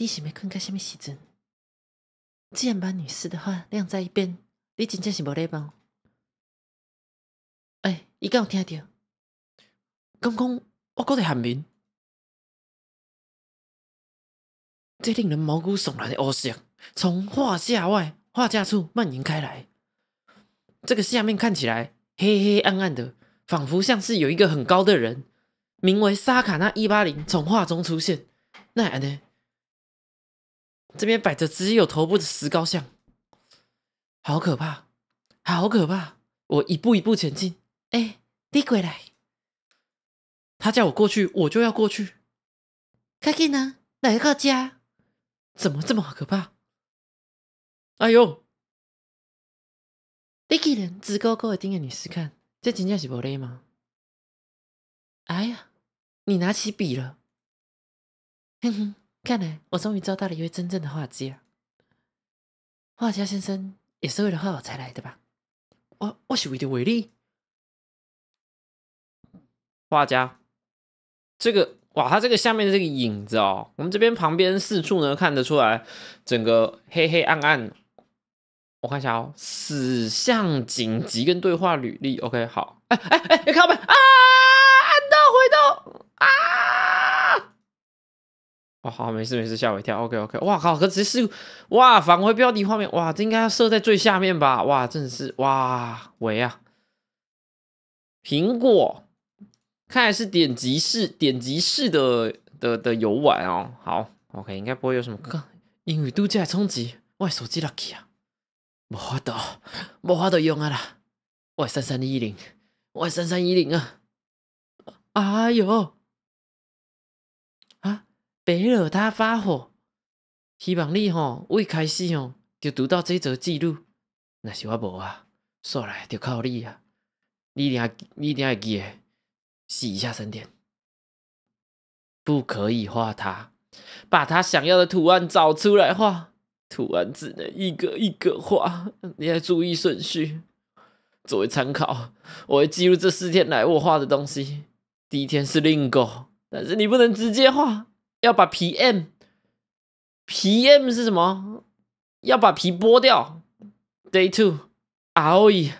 你是没困在什么时辰？既然把女士的话晾在一边，你真正是无礼貌！哎，伊刚有听到，刚刚我觉得很明，这令人毛骨悚然的恶兆从画下外、画架处蔓延开来。这个下面看起来黑黑暗暗的，仿佛像是有一个很高的人，名为沙卡那一八零，从画中出现。那呢？这边摆着只有头部的石膏像，好可怕，好可怕！我一步一步前进，哎，你过来！他叫我过去，我就要过去。快 i 呢？来个家？怎么这么可怕？哎呦！你鬼人直勾勾的盯着女士看，这真正是不累吗？哎呀，你拿起笔了。哼哼。看来我终于招到了一位真正的画家。画家先生也是为了画我才来的吧？我我是为的威力。画家，这个哇，他这个下面的这个影子哦，我们这边旁边四处呢看得出来，整个黑黑暗暗。我看一下哦，死相紧急跟对话履历。OK，好。哎哎哎，看到没？啊，按到回到啊！哇，好，没事没事，吓我一跳。OK OK，哇靠，可真是，哇，返回标题画面，哇，这应该要设在最下面吧？哇，真的是，哇，喂啊，苹果，看来是点击式点击式的的的游玩哦。好，OK，应该不会有什么。刚英语度都在冲击，喂，手机落去啊，无法度，无法度用啊啦，喂，三三一零，喂，三三一零啊，哎呦。别惹他发火，希望你吼未开始吼就读到这则记录，那是我无啊，煞来就靠你啊，你一定、你一定要记，记一下身点，不可以画它，把它想要的图案找出来画，图案只能一个一个画，你要注意顺序。作为参考，我会记录这四天来我画的东西。第一天是另狗，但是你不能直接画。要把皮 M，皮 M 是什么？要把皮剥掉。Day two，啊咦，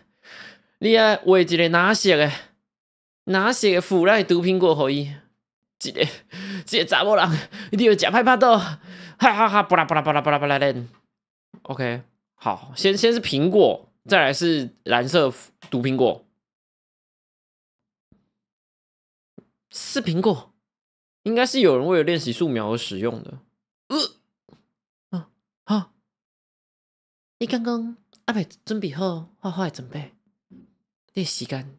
你要画一个哪些个？哪些个腐烂毒苹果可以？一个一个查某人一定要吃派派豆，哈哈哈！巴拉巴拉巴拉巴拉巴拉的。OK，好，先先是苹果，再来是蓝色毒苹果，是苹果。应该是有人为了练习素描而使用的。呃，啊啊！你刚刚啊，不，准备好画画准备练习干，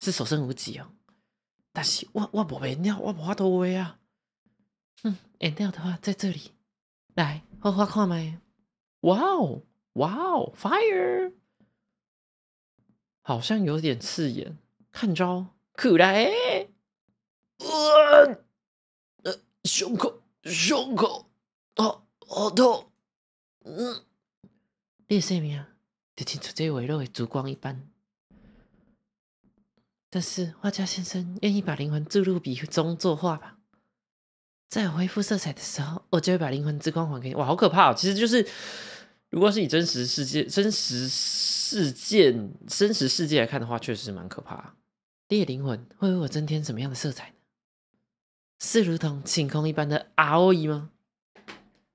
是所剩无几哦。但是我我无变掉，我无画多画啊。嗯，颜料的话在这里来画画看麦。哇哦哇哦，fire！好像有点刺眼，看招，过来！啊！胸口，胸口，好，好痛。嗯，你生名就清楚这微弱的烛光一般。但是，画家先生愿意把灵魂注入笔中作画吧？在我恢复色彩的时候，我就会把灵魂之光还给你。哇，好可怕！哦！其实就是，如果是以真实世界、真实事件、真实世界来看的话，确实蛮可怕。你的灵魂会为我增添什么样的色彩？是如同晴空一般的阿欧姨吗？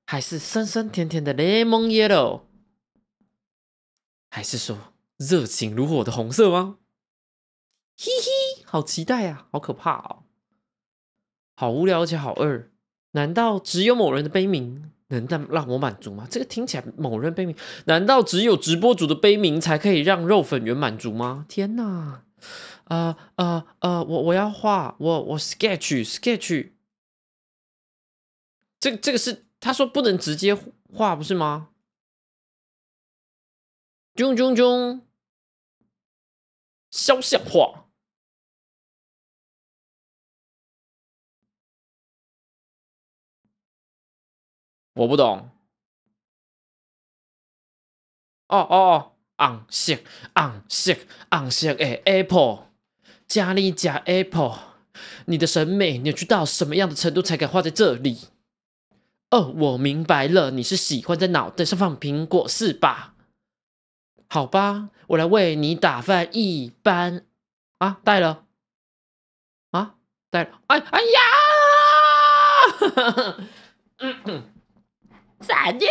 还是酸酸甜甜的 o 檬 yellow？还是说热情如火的红色吗？嘿嘿，好期待呀！好可怕哦！好无聊，而且好二。难道只有某人的悲鸣能让让我满足吗？这个听起来某人悲鸣，难道只有直播主的悲鸣才可以让肉粉圆满足吗？天哪！呃呃呃，我我要画，我我 sketch sketch，这这个是他说不能直接画，不是吗？囧囧囧，肖像画，我不懂。哦哦哦，红色红色红色的 apple。加利加 Apple，你的审美扭曲到什么样的程度才敢画在这里？哦，我明白了，你是喜欢在脑袋上放苹果是吧？好吧，我来为你打翻一般啊，带了啊，带了，哎哎呀！闪电！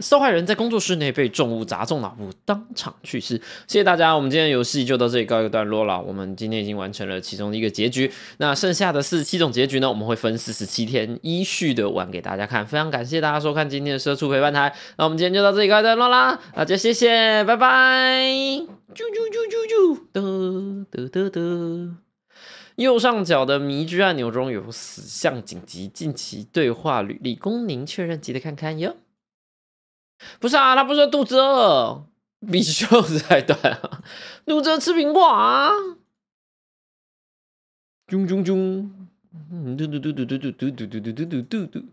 受害人，在工作室内被重物砸中脑部，当场去世。谢谢大家，我们今天游戏就到这里告一个段落了。我们今天已经完成了其中的一个结局，那剩下的四十七种结局呢，我们会分四十七天依序的玩给大家看。非常感谢大家收看今天的《社畜陪伴台》，那我们今天就到这里告一段落啦，大家谢谢，拜拜。啾啾啾啾啾，得得得得。右上角的迷之按钮中有死相紧急近期对话履历供您确认，记得看看哟。不是啊，他不说肚子饿，比袖子还短啊！肚子吃苹果啊！咚咚嗯，嘟嘟嘟嘟嘟嘟嘟嘟嘟嘟嘟嘟！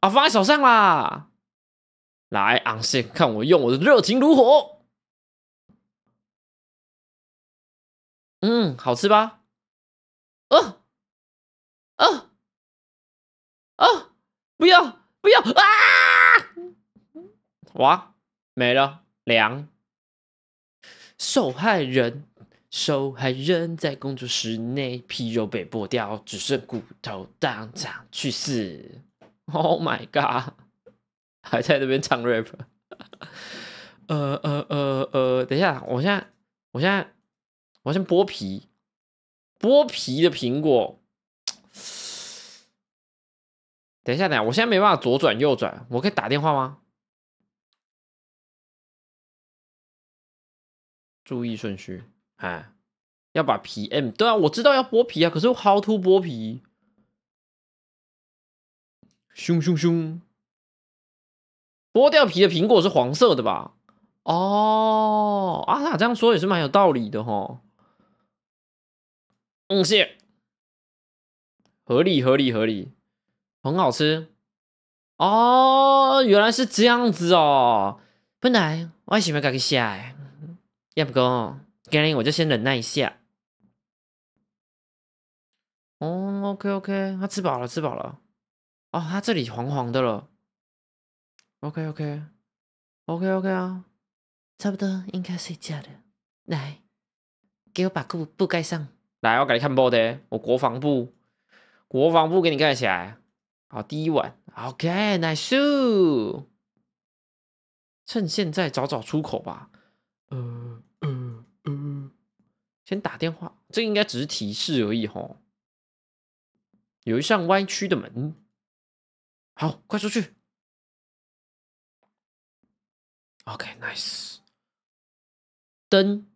啊，放在手上啦！来，昂先看我用我的热情如火！嗯，好吃吧？哦哦哦！不要不要啊！哇，没了，凉！受害人，受害人，在工作室内，皮肉被剥掉，只剩骨头，当场去世。Oh my god！还在那边唱 rap？呃呃呃呃，等一下，我现在，我现在。我先剥皮，剥皮的苹果。等一下，等下，我现在没办法左转右转，我可以打电话吗？注意顺序，哎，要把皮 m 对啊，我知道要剥皮啊，可是 how to 剥皮？凶凶凶！剥掉皮的苹果是黄色的吧？哦，阿塔这样说也是蛮有道理的哈。凤蟹，合理合理合理，很好吃哦！原来是这样子哦。本来我想要加个虾诶，要不过今天我就先忍耐一下。哦，OK OK，他吃饱了，吃饱了。哦，他这里黄黄的了。OK OK OK OK 啊，差不多应该睡觉了。来，给我把布布盖上。来，我给你看报的。我国防部，国防部给你看起来。好，第一晚。OK，nice。趁现在找找出口吧。嗯嗯嗯。先打电话，这应该只是提示而已吼。有一扇歪曲的门。好，快出去。OK，nice。灯，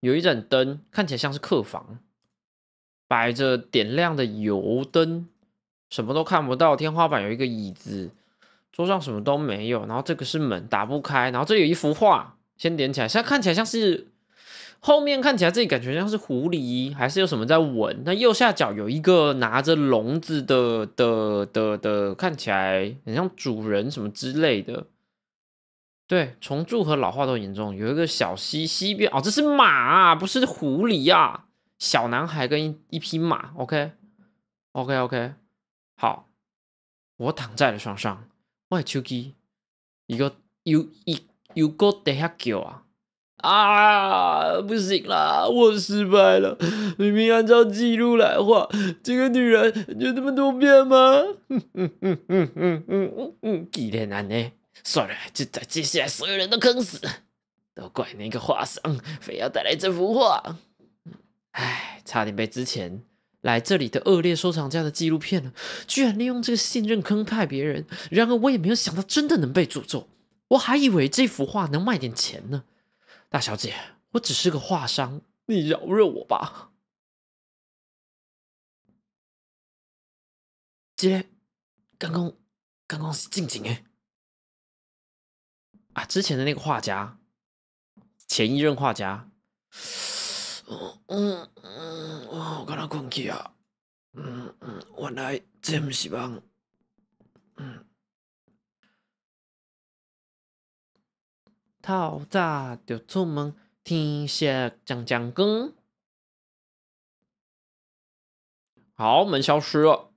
有一盏灯，看起来像是客房。摆着点亮的油灯，什么都看不到。天花板有一个椅子，桌上什么都没有。然后这个是门，打不开。然后这有一幅画，先点起来。现在看起来像是后面看起来这里感觉像是狐狸，还是有什么在闻？那右下角有一个拿着笼子的的的的，看起来很像主人什么之类的。对，重蛀和老化都严重。有一个小溪，溪边哦，这是马，不是狐狸呀。小男孩跟一匹马，OK，OK，OK，好，我躺在了床上。喂 t u 一个 you you you y 啊！啊，不行了，我失败了。明明按照记录来画，这个女人就那么多变吗？嗯嗯嗯嗯嗯嗯嗯嗯，纪念男呢？算了，这再接下来所有人都坑死，都怪那个画商，非要带来这幅画。唉，差点被之前来这里的恶劣收藏家的纪录片了，居然利用这个信任坑害别人。然而我也没有想到真的能被诅咒，我还以为这幅画能卖点钱呢。大小姐，我只是个画商，你饶了我吧。姐，刚刚刚刚是正经诶。啊，之前的那个画家，前一任画家。嗯嗯，我刚才困去啊。嗯嗯，原来这不是梦。嗯，透早就出门，天色正将光。好，门消失了。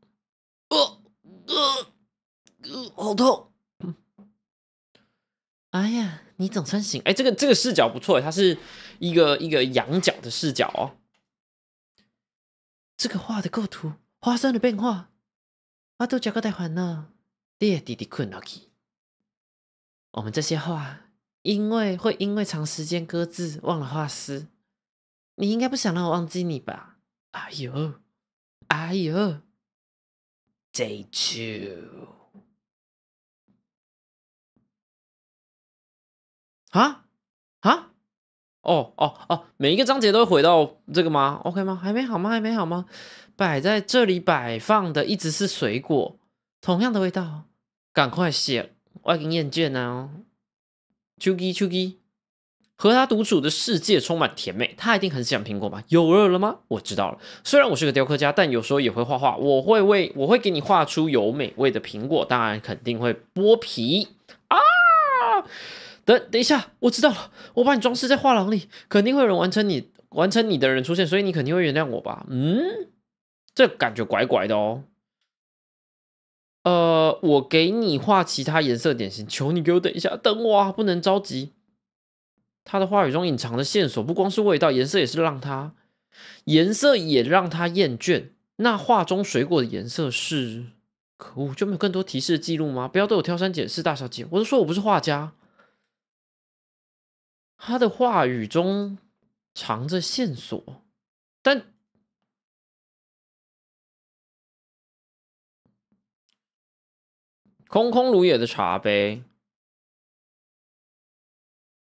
呃呃，好痛。哎呀！你总算醒哎，这个这个视角不错哎，它是一个一个仰角的视角哦。这个画的构图发生了变化，阿杜脚哥在玩呢，夜弟弟困阿基。我们这些画，因为会因为长时间搁置，忘了画师。你应该不想让我忘记你吧？哎呦，哎呦，Day Two。啊啊！哦哦哦！每一个章节都会回到这个吗？OK 吗？还没好吗？还没好吗？摆在这里摆放的一直是水果，同样的味道。赶快写，我已经厌倦了。c h u g i c h u g i 和他独处的世界充满甜美，他一定很想苹果吧？有肉了吗？我知道了。虽然我是个雕刻家，但有时候也会画画。我会为我会给你画出有美味的苹果，当然肯定会剥皮啊！等等一下，我知道了，我把你装饰在画廊里，肯定会有人完成你完成你的人出现，所以你肯定会原谅我吧？嗯，这感觉怪怪的哦。呃，我给你画其他颜色点心，求你给我等一下，等我啊，不能着急。他的话语中隐藏的线索，不光是味道，颜色也是让他颜色也让他厌倦。那画中水果的颜色是……可恶，就没有更多提示记录吗？不要对我挑三拣四，大小姐，我都说我不是画家。他的话语中藏着线索，但空空如也的茶杯，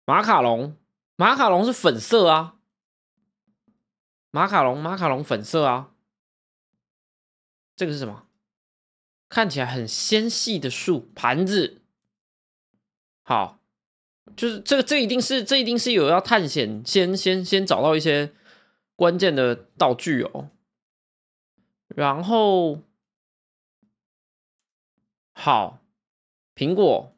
马卡龙，马卡龙是粉色啊，马卡龙，马卡龙粉色啊，这个是什么？看起来很纤细的树盘子，好。就是这个，这一定是，这一定是有要探险，先先先找到一些关键的道具哦。然后，好，苹果，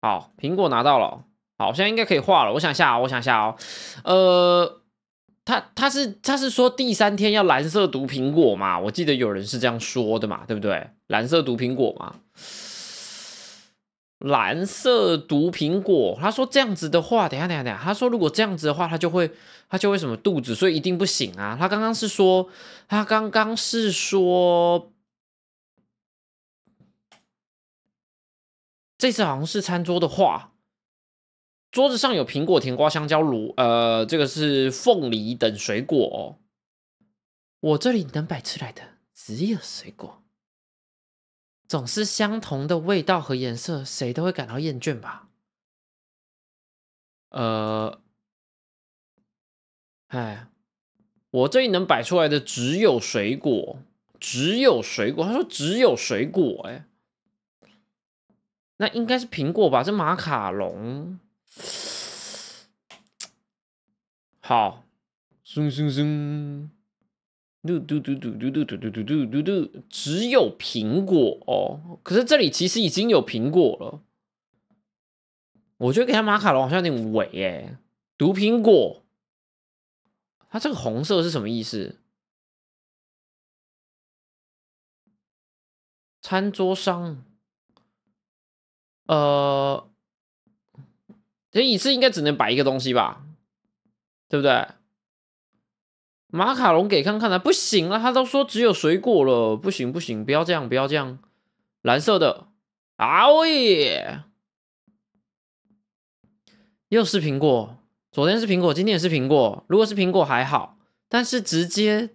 好，苹果拿到了，好在应该可以画了。我想下，我想下哦。呃，他他是他是说第三天要蓝色毒苹果嘛？我记得有人是这样说的嘛，对不对？蓝色毒苹果嘛。蓝色毒苹果，他说这样子的话，等下等下等下，他说如果这样子的话，他就会，他就会什么肚子，所以一定不行啊。他刚刚是说，他刚刚是说，这次好像是餐桌的话，桌子上有苹果、甜瓜、香蕉、芦，呃，这个是凤梨等水果。我这里能摆出来的只有水果。总是相同的味道和颜色，谁都会感到厌倦吧？呃，哎，我这里能摆出来的只有水果，只有水果。他说只有水果，哎，那应该是苹果吧？这马卡龙，好 z o o 嘟嘟嘟嘟嘟嘟嘟嘟嘟嘟嘟，只有苹果哦。可是这里其实已经有苹果了。我觉得给他马卡龙好像有点伪哎。毒苹果，它这个红色是什么意思？餐桌上，呃，这椅子应该只能摆一个东西吧？对不对？马卡龙给看看啊，不行了，他都说只有水果了，不行不行，不要这样不要这样，蓝色的啊哦耶，又是苹果，昨天是苹果，今天也是苹果，如果是苹果还好，但是直接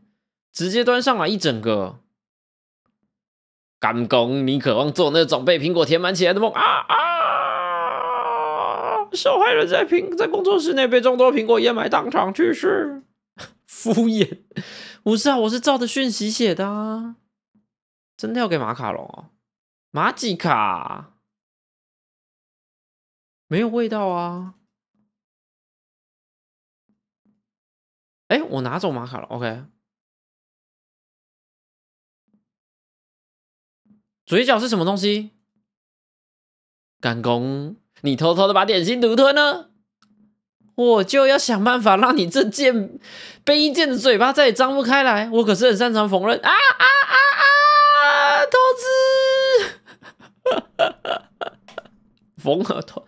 直接端上来一整个，干公，你渴望做那种被苹果填满起来的梦啊啊！受害人在平在工作室内被众多苹果掩埋，当场去世。敷衍，不是啊，我是照着讯息写的啊，真的要给马卡龙哦，马吉卡没有味道啊，哎，我拿走马卡龙，OK，嘴角是什么东西？赶工，你偷偷的把点心独吞呢？我就要想办法让你这贱卑贱的嘴巴再也张不开来。我可是很擅长缝纫啊啊啊啊！偷吃，缝和偷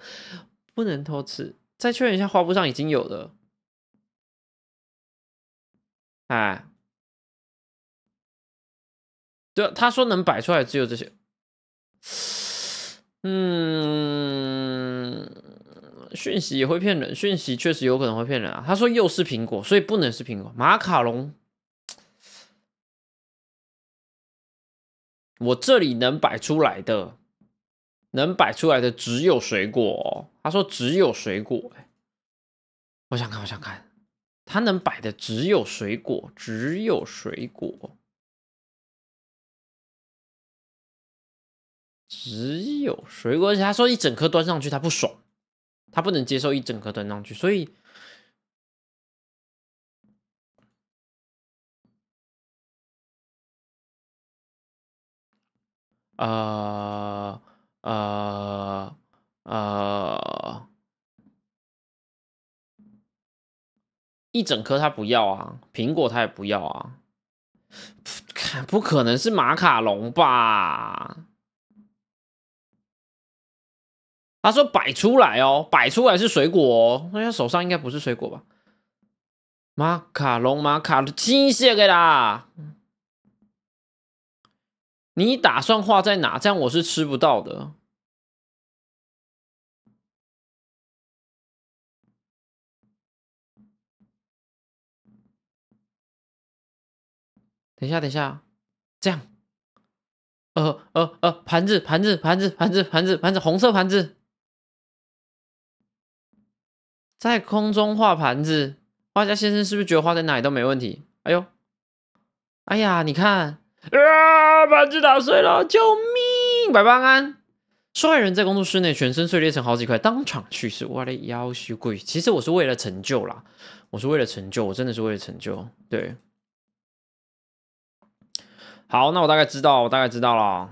不能偷吃。再确认一下画布上已经有了。哎，对，他说能摆出来只有这些。嗯。讯息也会骗人，讯息确实有可能会骗人啊。他说又是苹果，所以不能是苹果。马卡龙，我这里能摆出来的，能摆出来的只有水果。他说只有水果，我想看，我想看，他能摆的只有水果，只有水果，只有水果。而且他说一整颗端上去，他不爽。他不能接受一整颗端上去，所以，呃呃呃，一整颗他不要啊，苹果他也不要啊，看不可能是马卡龙吧？他说：“摆出来哦，摆出来是水果哦。那他手上应该不是水果吧？马卡龙，马卡的金械的啦。你打算画在哪？这样我是吃不到的。等一下，等一下，这样，呃呃呃，盘子，盘子，盘子，盘子，盘子，盘子，红色盘子。”在空中画盘子，画家先生是不是觉得画在哪里都没问题？哎呦，哎呀，你看，啊，盘子打碎了，救命！百邦安，受害人，在工作室内全身碎裂成好几块，当场去世。我的腰虚贵，其实我是为了成就啦，我是为了成就，我真的是为了成就。对，好，那我大概知道，我大概知道了。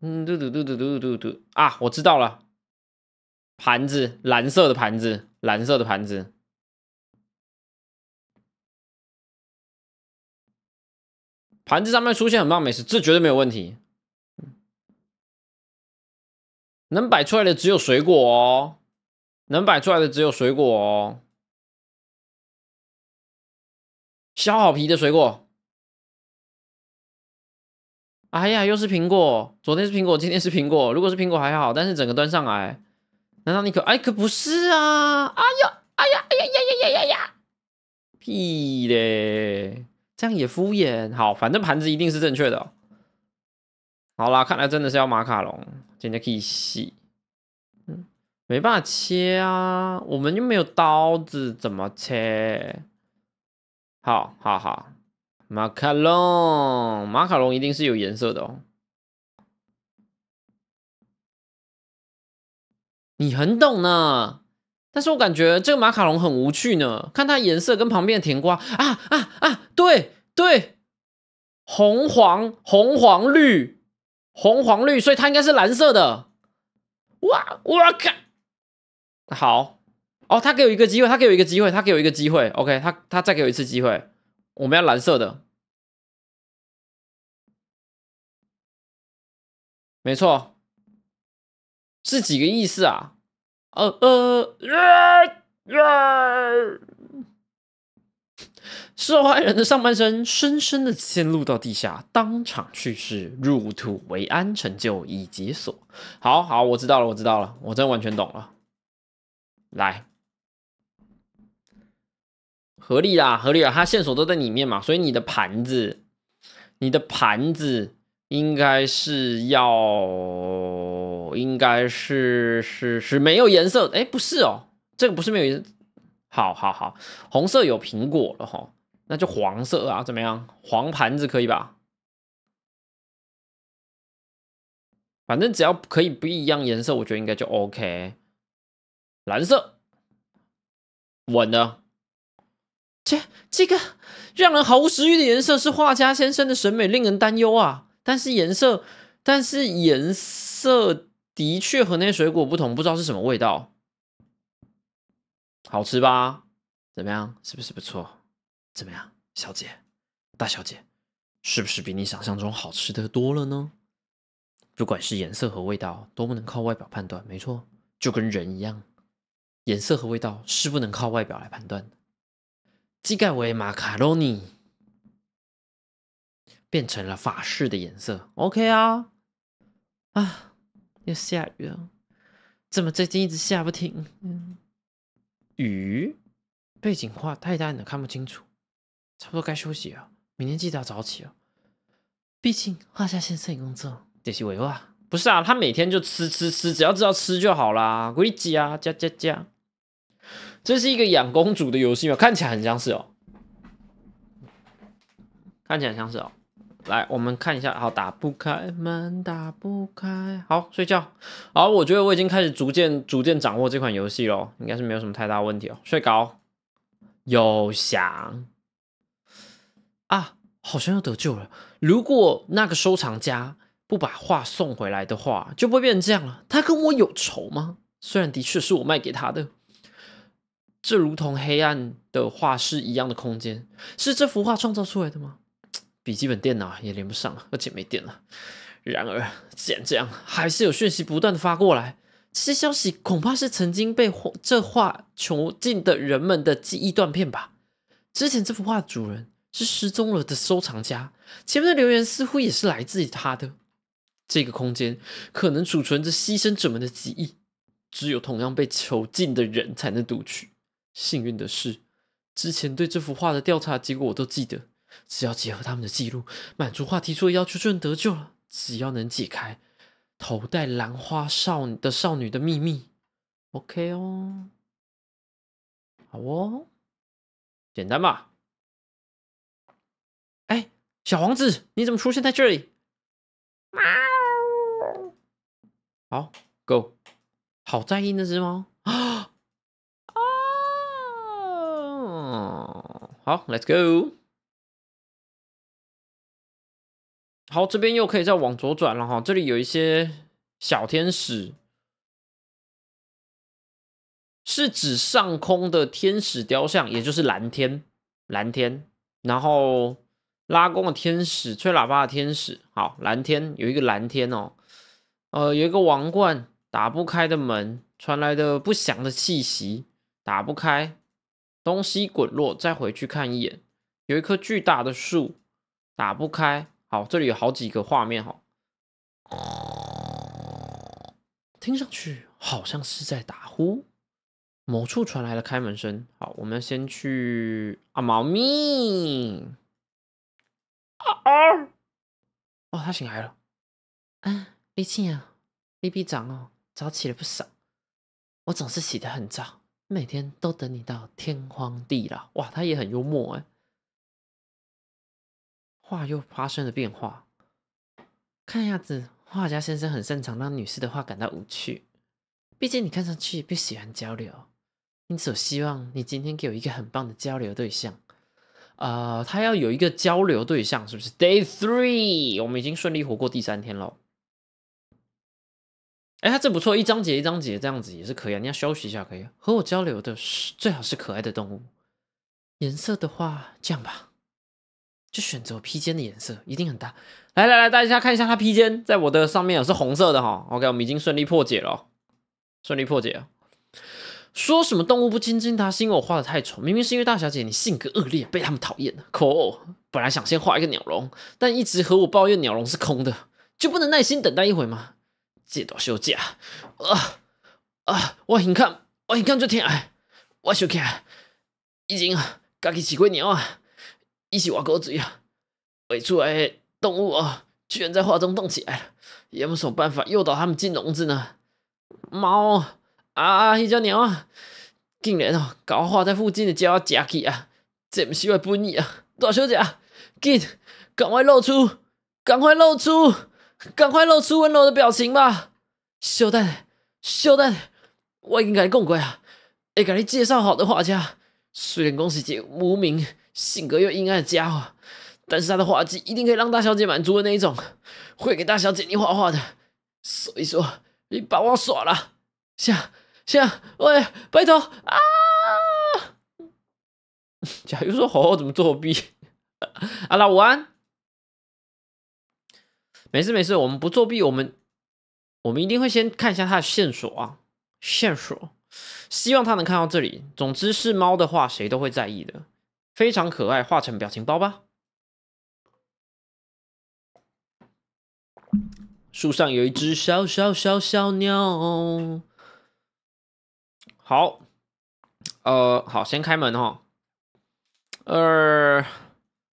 嗯，嘟嘟嘟嘟嘟嘟嘟，啊，我知道了。盘子，蓝色的盘子，蓝色的盘子。盘子上面出现很棒美食，这绝对没有问题。能摆出来的只有水果哦，能摆出来的只有水果哦。削好皮的水果。哎呀，又是苹果。昨天是苹果，今天是苹果。如果是苹果还好，但是整个端上来。难道你可哎可不是啊！哎呦，哎呀，哎呀呀呀呀呀呀，屁嘞！这样也敷衍。好，反正盘子一定是正确的。好啦，看来真的是要马卡龙，今天可以洗。嗯，没办法切啊，我们又没有刀子，怎么切？好，好，好，马卡龙，马卡龙一定是有颜色的哦。你很懂呢，但是我感觉这个马卡龙很无趣呢。看它颜色跟旁边的甜瓜啊啊啊，对对，红黄红黄绿红黄绿，所以它应该是蓝色的。哇，我靠！好哦，他给我一个机会，他给我一个机会，他给我一个机会。OK，他他再给我一次机会，我们要蓝色的，没错。是几个意思啊？呃呃，耶耶！受害人的上半身深深的嵌入到地下，当场去世，入土为安，成就已解锁。好好，我知道了，我知道了，我真完全懂了。来，合理啦，合理啦，他线索都在里面嘛，所以你的盘子，你的盘子应该是要。应该是是是没有颜色，哎，不是哦，这个不是没有颜色。好，好，好，红色有苹果了哈，那就黄色啊，怎么样？黄盘子可以吧？反正只要可以不一样颜色，我觉得应该就 OK。蓝色，稳的。这这个让人毫无食欲的颜色，是画家先生的审美令人担忧啊。但是颜色，但是颜色。的确和那些水果不同，不知道是什么味道，好吃吧？怎么样？是不是不错？怎么样，小姐、大小姐，是不是比你想象中好吃的多了呢？不管是颜色和味道，都不能靠外表判断。没错，就跟人一样，颜色和味道是不能靠外表来判断的。基盖为马卡尼变成了法式的颜色。OK 啊，啊。要下雨了，怎么最近一直下不停？雨背景画太大了，看不清楚。差不多该休息了，明天记得要早起哦。毕竟画下线摄影工作。得去维啊。不是啊，他每天就吃吃吃，只要知道吃就好啦。啊，加加加，这是一个养公主的游戏吗？看起来很像是哦，看起来像是哦。来，我们看一下。好，打不开门，打不开。好，睡觉。好，我觉得我已经开始逐渐、逐渐掌握这款游戏了，应该是没有什么太大问题哦。睡高，有想。啊，好像要得救了。如果那个收藏家不把画送回来的话，就不会变成这样了。他跟我有仇吗？虽然的确是我卖给他的。这如同黑暗的画室一样的空间，是这幅画创造出来的吗？笔记本电脑也连不上，而且没电了。然而，既然这样，还是有讯息不断的发过来。这些消息恐怕是曾经被这画囚禁的人们的记忆断片吧。之前这幅画的主人是失踪了的收藏家，前面的留言似乎也是来自于他的。这个空间可能储存着牺牲者们的记忆，只有同样被囚禁的人才能读取。幸运的是，之前对这幅画的调查结果我都记得。只要结合他们的记录，满足话题所要求就能得救了。只要能解开头戴兰花少女的少女的秘密，OK 哦，好哦，简单吧？哎，小王子，你怎么出现在这里？猫，好 Go，好在意那只猫啊啊！好 Let's Go。好，这边又可以再往左转了哈。这里有一些小天使，是指上空的天使雕像，也就是蓝天，蓝天。然后拉弓的天使，吹喇叭的天使。好，蓝天有一个蓝天哦，呃，有一个王冠，打不开的门，传来的不祥的气息，打不开，东西滚落。再回去看一眼，有一棵巨大的树，打不开。好，这里有好几个画面哈，听上去好像是在打呼，某处传来了开门声。好，我们先去啊，猫咪，啊啊，哦，他醒来了，啊，李沁啊，李比长哦，早起了不少，我总是起得很早，每天都等你到天荒地老。哇，他也很幽默哎。画又发生了变化，看样子画家先生很擅长让女士的画感到无趣。毕竟你看上去不喜欢交流，因此我希望你今天给我一个很棒的交流对象。啊，他要有一个交流对象，是不是？Day three，我们已经顺利活过第三天了。哎，他这不错，一章节一章节这样子也是可以。啊。你要休息一下可以。和我交流的是最好是可爱的动物。颜色的话，这样吧。就选择披肩的颜色，一定很搭。来来来，大家看一下它披肩在我的上面是红色的哈。OK，我们已经顺利破解了，顺利破解了。说什么动物不亲近它，是因为我画的太丑，明明是因为大小姐你性格恶劣，被他们讨厌了。可恶！本来想先画一个鸟笼，但一直和我抱怨鸟笼是空的，就不能耐心等待一会吗？借到休假啊啊！我你看，我你看这天，我想起已经啊，家己饲过鸟啊。伊是外国子啊，围出来的动物啊，居然在画中动起来了！有没有什么办法诱导他们进笼子呢？猫啊，迄只鸟啊，竟然哦，搞画在附近的鸟要吃去啊！这么小的本事啊！大小姐啊，赶快露出，赶快露出，赶快露出温柔的表情吧！秀蛋，秀蛋，我已经甲你讲过啊！会甲你介绍好的画家，虽然讲是一个无名。性格又阴暗的家伙，但是他的画技一定可以让大小姐满足的那一种，会给大小姐你画画的。所以说，你把我耍了，下下喂拜托啊！假如说好好怎么作弊？阿拉晚安，没事没事，我们不作弊，我们我们一定会先看一下他的线索啊，线索，希望他能看到这里。总之是猫的话，谁都会在意的。非常可爱，画成表情包吧。树上有一只小小小小鸟。好，呃，好，先开门哈。呃，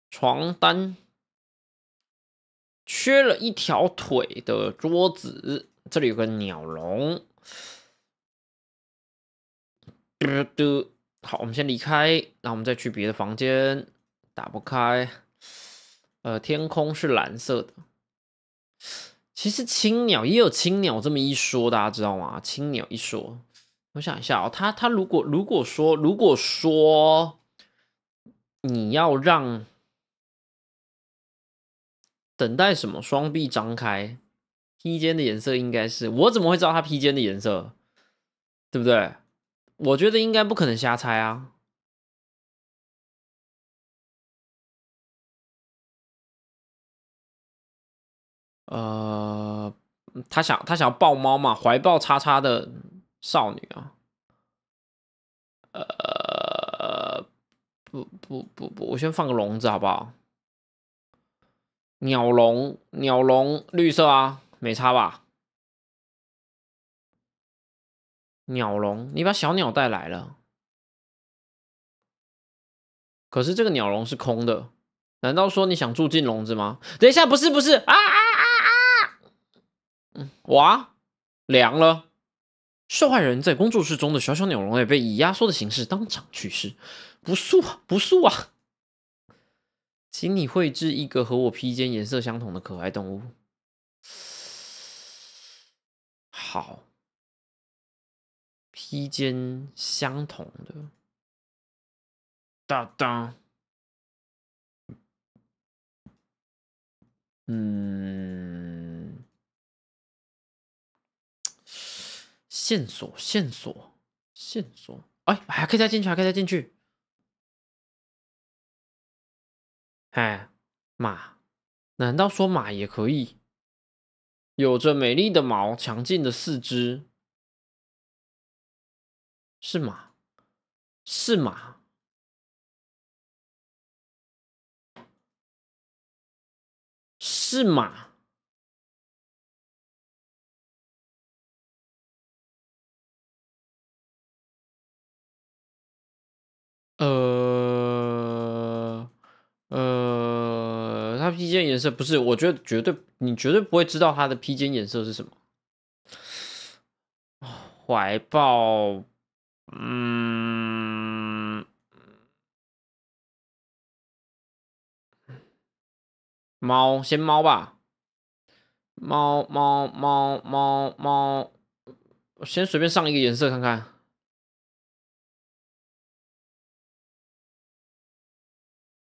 床单。缺了一条腿的桌子，这里有个鸟笼。嘟嘟。好，我们先离开，那我们再去别的房间，打不开。呃，天空是蓝色的。其实青鸟也有青鸟这么一说，大家知道吗？青鸟一说，我想一下，他他如果如果说如果说你要让等待什么，双臂张开，披肩的颜色应该是，我怎么会知道他披肩的颜色？对不对？我觉得应该不可能瞎猜啊！呃，他想他想抱猫嘛，怀抱叉叉的少女啊。呃，不不不不，我先放个笼子好不好？鸟笼，鸟笼，绿色啊，没差吧？鸟笼，你把小鸟带来了，可是这个鸟笼是空的。难道说你想住进笼子吗？等一下，不是不是啊啊啊啊！哇，凉了！受害人在工作室中的小小鸟笼也被以压缩的形式当场去世，不素不素啊！请你绘制一个和我披肩颜色相同的可爱动物。好。披肩相同的，哒哒，嗯，线索，线索，线索，哎，还可以再进去，还可以再进去，哎，马，难道说马也可以？有着美丽的毛，强劲的四肢。是吗？是吗？是吗？呃呃，他披肩颜色不是，我觉得绝对你绝对不会知道他的披肩颜色是什么，怀抱。嗯，猫先猫吧，猫猫猫猫猫，我先随便上一个颜色看看。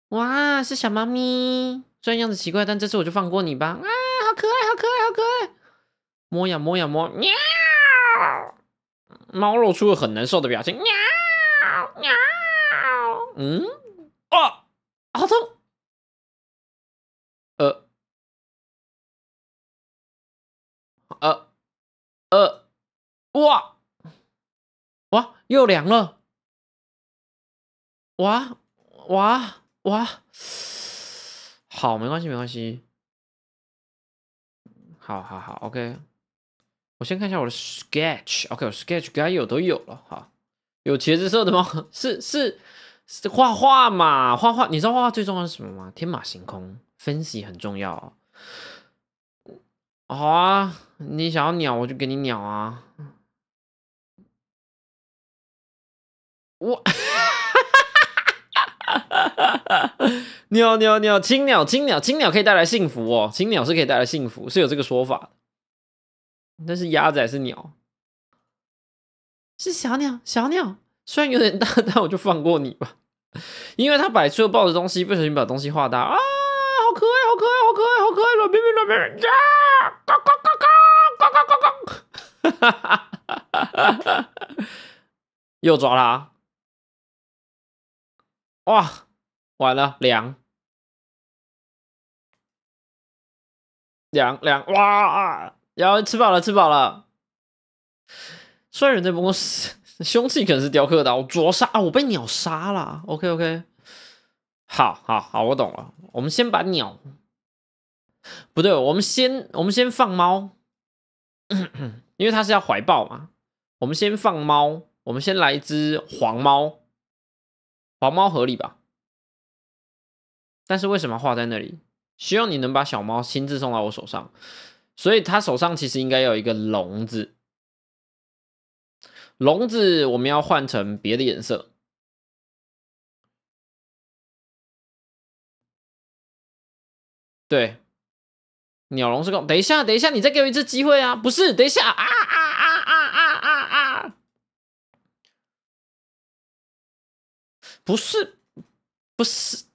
哇，是小猫咪，虽然样子奇怪，但这次我就放过你吧。啊，好可爱，好可爱，好可爱！摸呀摸呀摸，喵！猫露出很难受的表情，喵喵，嗯，啊，好痛，呃，呃，呃，哇，哇，又凉了，哇哇哇，好，没关系，没关系，好好好，OK。我先看一下我的 sketch，OK，sketch 该有都有了哈，有茄子色的吗？是是是画画嘛，画画，你知道画画最重要是什么吗？天马行空，分析很重要。好啊，你想要鸟我就给你鸟啊。我，哈哈哈！鸟鸟鸟，青鸟，青鸟，青鸟可以带来幸福哦，青鸟是可以带来幸福，是有这个说法。的。那是鸭子还是鸟？是小鸟，小鸟。虽然有点大，但我就放过你吧，因为他摆出了抱着东西，不小心把东西画大。啊，好可爱，好可爱，好可爱，好可爱，软冰绵，软绵绵，呀，呱呱呱呱，呱呱呱呱，哈哈哈哈哈哈！又抓它！哇，完了，两，凉凉，哇！要吃饱了，吃饱了。虽然人在不过，凶器可能是雕刻刀，灼杀我被鸟杀了。OK OK，好好好，我懂了。我们先把鸟，不对，我们先我们先放猫，因为它是要怀抱嘛。我们先放猫，我们先来一只黄猫，黄猫合理吧？但是为什么画在那里？希望你能把小猫亲自送到我手上。所以他手上其实应该有一个笼子，笼子我们要换成别的颜色。对，鸟笼是个。等一下，等一下，你再给我一次机会啊！不是，等一下啊啊啊啊啊啊！不是，不是。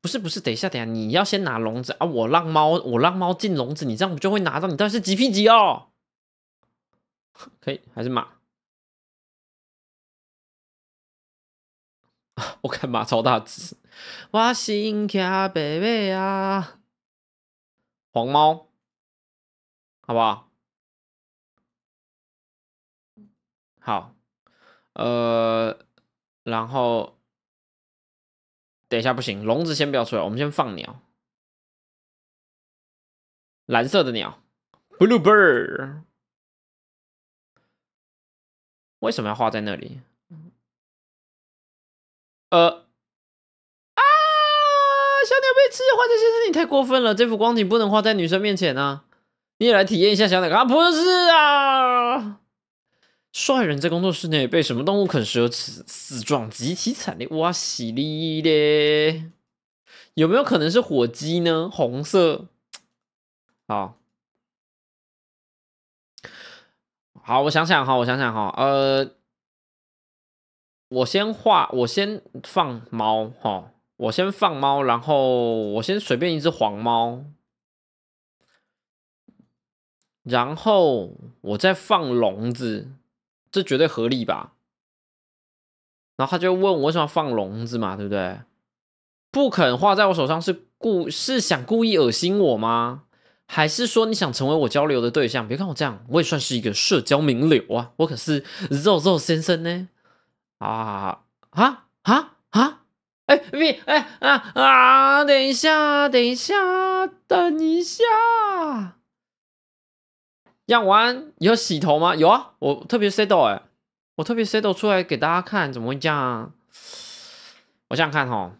不是不是，等一下等一下，你要先拿笼子啊！我让猫，我让猫进笼子，你这样不就会拿到？你到底是几 P 几哦？可以还是马？我看马超大只。我心卡贝贝啊，黄猫，好不好？好，呃，然后。等一下，不行，笼子先不要出来，我们先放鸟。蓝色的鸟，blue bird，为什么要画在那里？呃啊！小鸟被吃，画在先生，你太过分了！这幅光景不能画在女生面前呢。你也来体验一下小鸟？啊，不是啊！帅人在工作室内被什么动物啃食而死，死状极其惨烈。哇西哩的，有没有可能是火鸡呢？红色。好，好，我想想哈，我想想哈，呃，我先画，我先放猫哈，我先放猫，然后我先随便一只黄猫，然后我再放笼子。这绝对合理吧？然后他就问我为什么放笼子嘛，对不对？不肯画在我手上是故是想故意恶心我吗？还是说你想成为我交流的对象？别看我这样，我也算是一个社交名流啊，我可是肉肉先生呢！啊啊啊啊！哎，喂，哎啊啊！等一下，等一下，等一下！这样玩有洗头吗？有啊，我特别 set 到哎，我特别 set 到出来给大家看，怎么会这样啊？我想想看哈，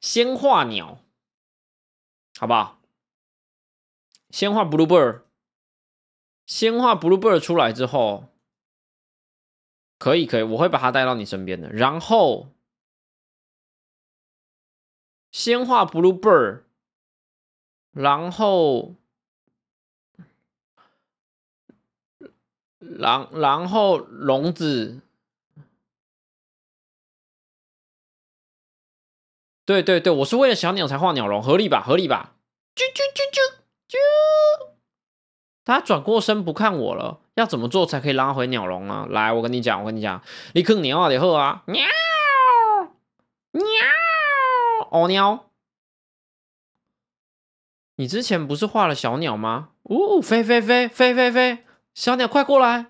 先画鸟，好不好？先画 blue bird，先画 blue bird 出来之后，可以可以，我会把它带到你身边的。然后先画 blue bird。然后，然然后笼子，对对对，我是为了小鸟才画鸟笼，合理吧？合理吧？啾啾啾啾啾！他转过身不看我了，要怎么做才可以拉回鸟笼啊？来，我跟你讲，我跟你讲，你啃鸟啊，以后啊，喵，喵，哦喵。你之前不是画了小鸟吗？哦，飞飞飞飞飞飞，小鸟快过来！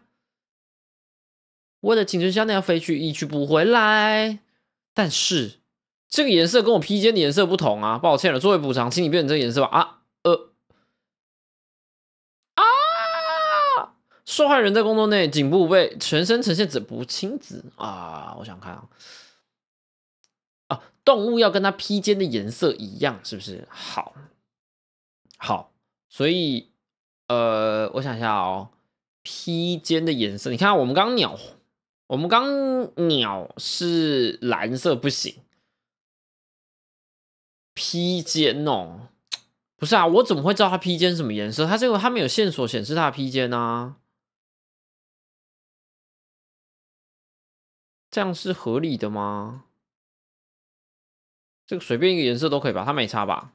我的青春小鸟飞去一去不回来。但是这个颜色跟我披肩的颜色不同啊，抱歉了。作为补偿，请你变成这个颜色吧。啊，呃，啊！受害人在工作内颈部被全身呈现紫不青紫啊！我想看啊！啊，动物要跟它披肩的颜色一样，是不是？好。好，所以，呃，我想一下哦，披肩的颜色，你看我们刚鸟，我们刚鸟是蓝色不行，披肩哦，不是啊，我怎么会知道它披肩什么颜色？它这个它没有线索显示它披肩啊，这样是合理的吗？这个随便一个颜色都可以吧，它没差吧？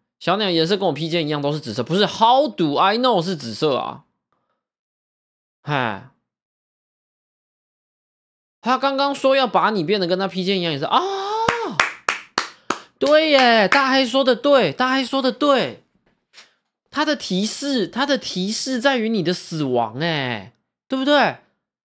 小鸟颜色跟我披肩一样，都是紫色。不是，How do I know 是紫色啊？嗨，他刚刚说要把你变得跟他披肩一样颜色啊？对耶，大黑说的对，大黑说的对。他的提示，他的提示在于你的死亡，哎，对不对？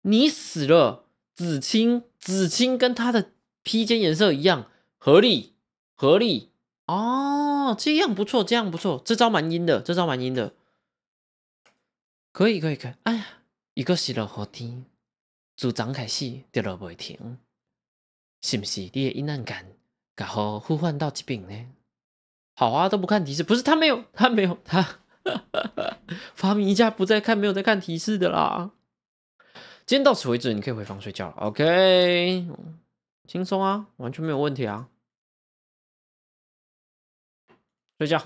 你死了，紫青，紫青跟他的披肩颜色一样，合力，合力哦。哦，这样不错，这样不错，这招蛮阴的，这招蛮阴的，可以，可以，可以。哎呀，一个是了好听，主掌开始跌落未停，是不是你的阴暗感刚好互换到这边呢？好啊，都不看提示，不是他没有，他没有，他发明家不再看，没有在看提示的啦。今天到此为止，你可以回房睡觉了，OK，轻松啊，完全没有问题啊。睡觉。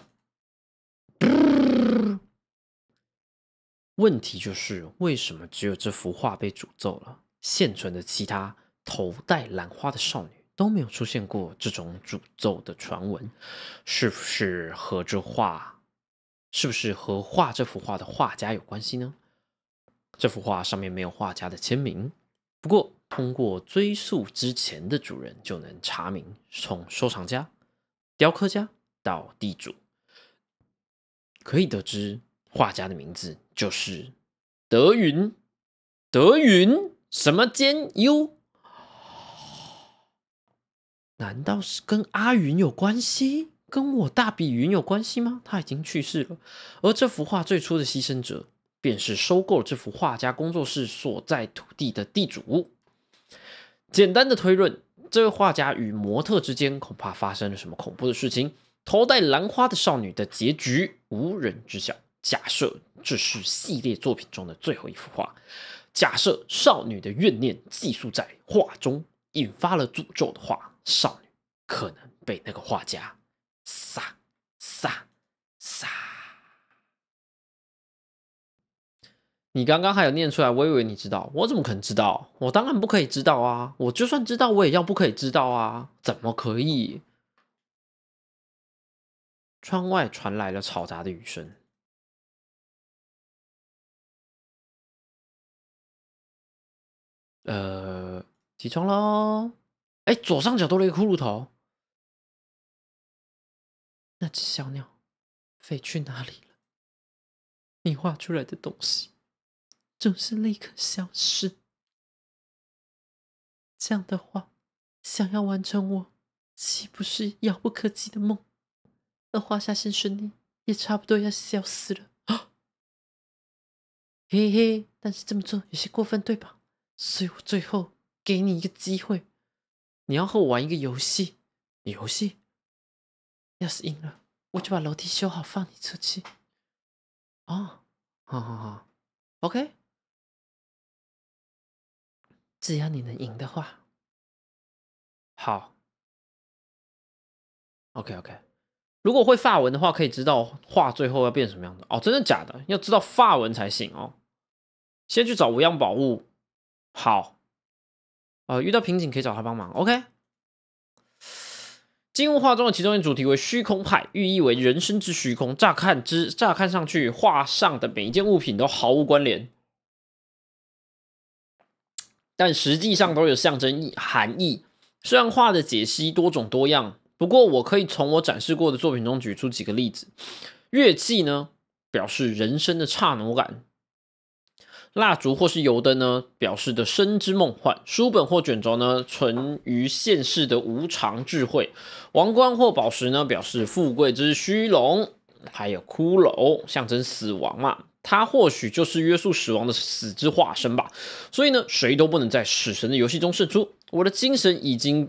问题就是，为什么只有这幅画被诅咒了？现存的其他头戴兰花的少女都没有出现过这种诅咒的传闻，是不是和这画，是不是和画这幅画的画家有关系呢？这幅画上面没有画家的签名，不过通过追溯之前的主人就能查明，从收藏家、雕刻家。到地主可以得知，画家的名字就是德云，德云什么兼优？难道是跟阿云有关系？跟我大比云有关系吗？他已经去世了。而这幅画最初的牺牲者，便是收购了这幅画家工作室所在土地的地主。简单的推论，这位画家与模特之间恐怕发生了什么恐怖的事情。头戴兰花的少女的结局无人知晓。假设这是系列作品中的最后一幅画，假设少女的怨念寄宿在画中，引发了诅咒的话，少女可能被那个画家杀杀杀。你刚刚还有念出来，我以为你知道，我怎么可能知道？我当然不可以知道啊！我就算知道，我也要不可以知道啊！怎么可以？窗外传来了嘈杂的雨声。呃，起床喽！哎，左上角多了一个骷髅头。那只小鸟飞去哪里了？你画出来的东西总是立刻消失。这样的话，想要完成我，岂不是遥不可及的梦？那华夏先生呢，也差不多要消失了啊！嘿嘿，但是这么做有些过分，对吧？所以我最后给你一个机会，你要和我玩一个游戏。游戏？要是赢了，我就把楼梯修好，放你出去。哦，好好好，OK，只要你能赢的话，好，OK OK。如果会发文的话，可以知道画最后要变什么样的哦。真的假的？要知道发文才行哦。先去找无样宝物，好。呃，遇到瓶颈可以找他帮忙。OK。金乌画中的其中一主题为虚空派，寓意为人生之虚空。乍看之，乍看上去，画上的每一件物品都毫无关联，但实际上都有象征意含义。虽然画的解析多种多样。不过，我可以从我展示过的作品中举出几个例子：乐器呢，表示人生的刹那感；蜡烛或是油灯呢，表示的生之梦幻；书本或卷轴呢，存于现世的无常智慧；王冠或宝石呢，表示富贵之虚荣；还有骷髅，象征死亡嘛。它或许就是约束死亡的死之化身吧。所以呢，谁都不能在死神的游戏中胜出。我的精神已经。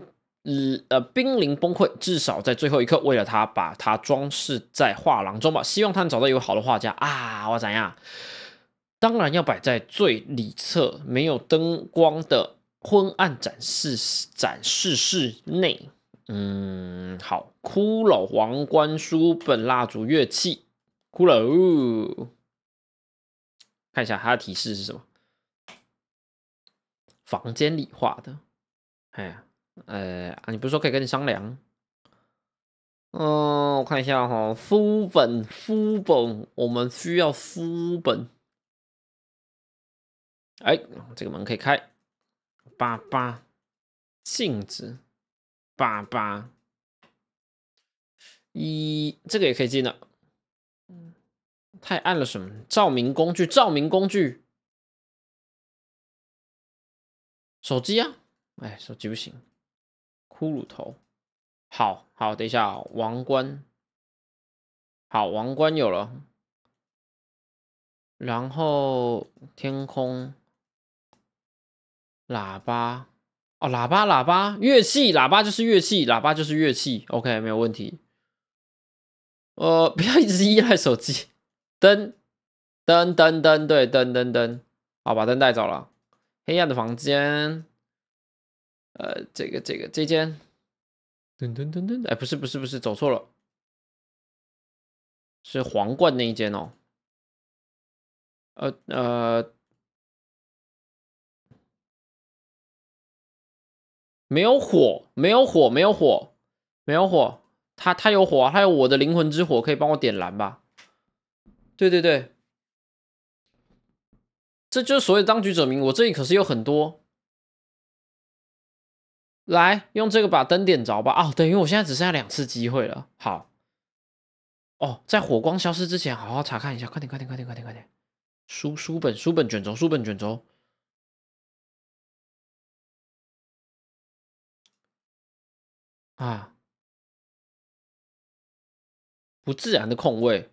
呃，濒临崩溃，至少在最后一刻，为了他，把它装饰在画廊中吧。希望他能找到一位好的画家啊，我怎样？当然要摆在最里侧，没有灯光的昏暗展示展示室内。嗯，好，骷髅、王冠、书本、蜡烛、乐器，骷髅，看一下它的提示是什么？房间里画的，哎呀。呃啊，你不是说可以跟你商量？嗯，我看一下哈，副本，副本，我们需要副本。哎，这个门可以开。八八镜子，八八一，这个也可以进了。嗯，太暗了，什么？照明工具，照明工具。手机啊，哎，手机不行。骷髅头，好好等一下，王冠，好王冠有了，然后天空，喇叭，哦喇叭喇叭乐器，喇叭就是乐器，喇叭就是乐器，OK 没有问题。呃，不要一直依赖手机，灯，灯灯灯，对灯灯灯，好把灯带走了，黑暗的房间。呃，这个这个这间，噔噔噔噔，哎，不是不是不是，走错了，是皇冠那一间哦。呃呃，没有火，没有火，没有火，没有火，他他有火，啊，他有我的灵魂之火，可以帮我点燃吧？对对对，这就是所谓当局者迷，我这里可是有很多。来，用这个把灯点着吧。哦，等于我现在只剩下两次机会了。好，哦，在火光消失之前，好好查看一下。快点，快点，快点，快点，快点。书书本，书本卷轴，书本卷轴。啊，不自然的空位。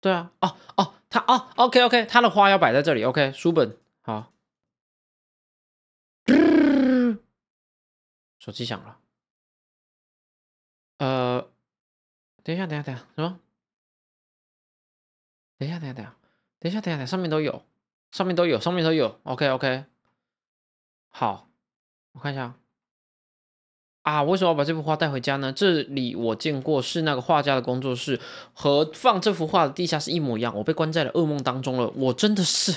对啊，哦哦，他哦，OK OK，他的花要摆在这里。OK，书本好。手机响了，呃，等一下，等一下，等一下，什么？等一下，等一下，等一下，等一下，等一下，上面都有，上面都有，上面都有。OK，OK，好，我看一下。啊，为什么要把这幅画带回家呢？这里我见过是那个画家的工作室，和放这幅画的地下室一模一样。我被关在了噩梦当中了。我真的是，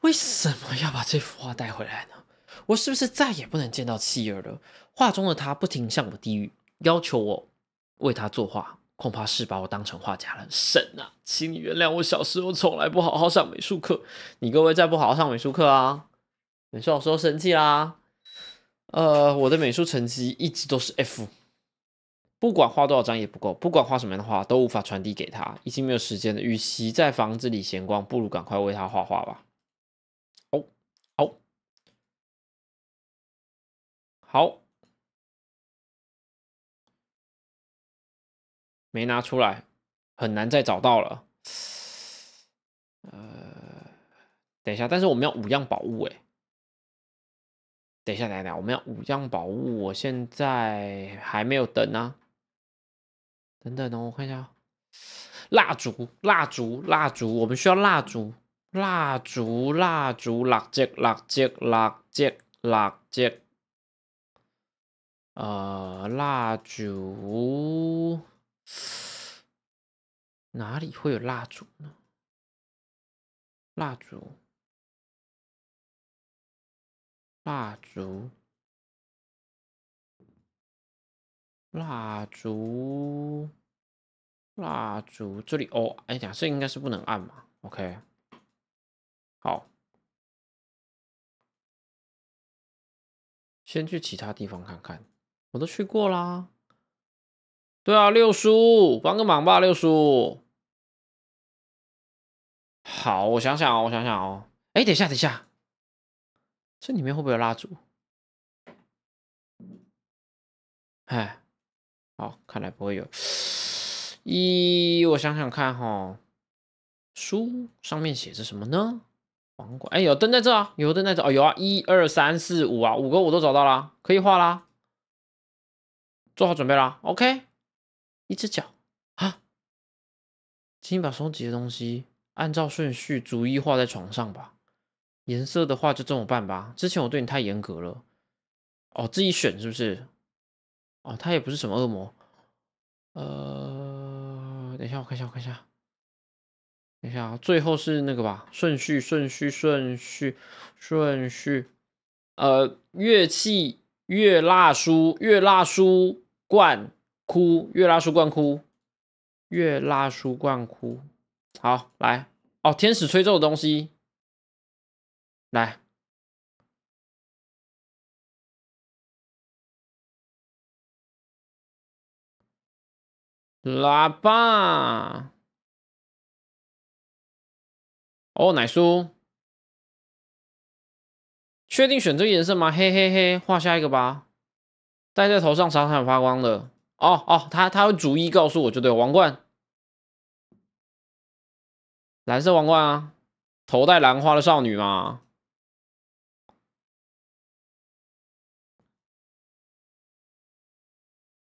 为什么要把这幅画带回来呢？我是不是再也不能见到妻儿了？画中的他不停向我低语，要求我为他作画，恐怕是把我当成画家了。神啊，请你原谅我小时候从来不好好上美术课。你各位再不好好上美术课啊，美术老师生气啦。呃，我的美术成绩一直都是 F，不管画多少张也不够，不管画什么样的画都无法传递给他。已经没有时间了，与其在房子里闲逛，不如赶快为他画画吧。哦，好，好。没拿出来，很难再找到了。呃，等一下，但是我们要五样宝物，哎，等一下，等一下，我们要五样宝物，我现在还没有等呢。等等等，我看一下，蜡烛，蜡烛，蜡烛，我们需要蜡烛，蜡烛，蜡烛，蜡烛，蜡烛，蜡烛，蜡烛，啊，蜡烛。哪里会有蜡烛呢？蜡烛，蜡烛，蜡烛，蜡烛，这里哦！哎，两次应该是不能按嘛。OK，好，先去其他地方看看，我都去过啦。对啊，六叔帮个忙吧，六叔。好，我想想哦，我想想哦。哎，等一下，等一下，这里面会不会有蜡烛？哎，好，看来不会有。一，我想想看哈，书上面写着什么呢？黄瓜。哎，有灯在这啊，有灯在这。哦，有啊，一二三四五啊，五个我都找到啦，可以画啦。做好准备啦，OK。一只脚啊，请你把收集的东西按照顺序逐一画在床上吧。颜色的话就这么办吧。之前我对你太严格了。哦，自己选是不是？哦，他也不是什么恶魔。呃，等一下，我看一下，我看一下。等一下，啊，最后是那个吧？顺序，顺序，顺序，顺序。呃，乐器，月蜡书，月蜡书罐。哭，月拉书罐哭，月拉书罐哭。好，来哦，天使吹奏的东西，来，喇叭。哦，奶叔，确定选这个颜色吗？嘿嘿嘿，画下一个吧，戴在头上闪闪发光的。哦哦，他他会逐一告诉我就对，王冠，蓝色王冠啊，头戴兰花的少女嘛。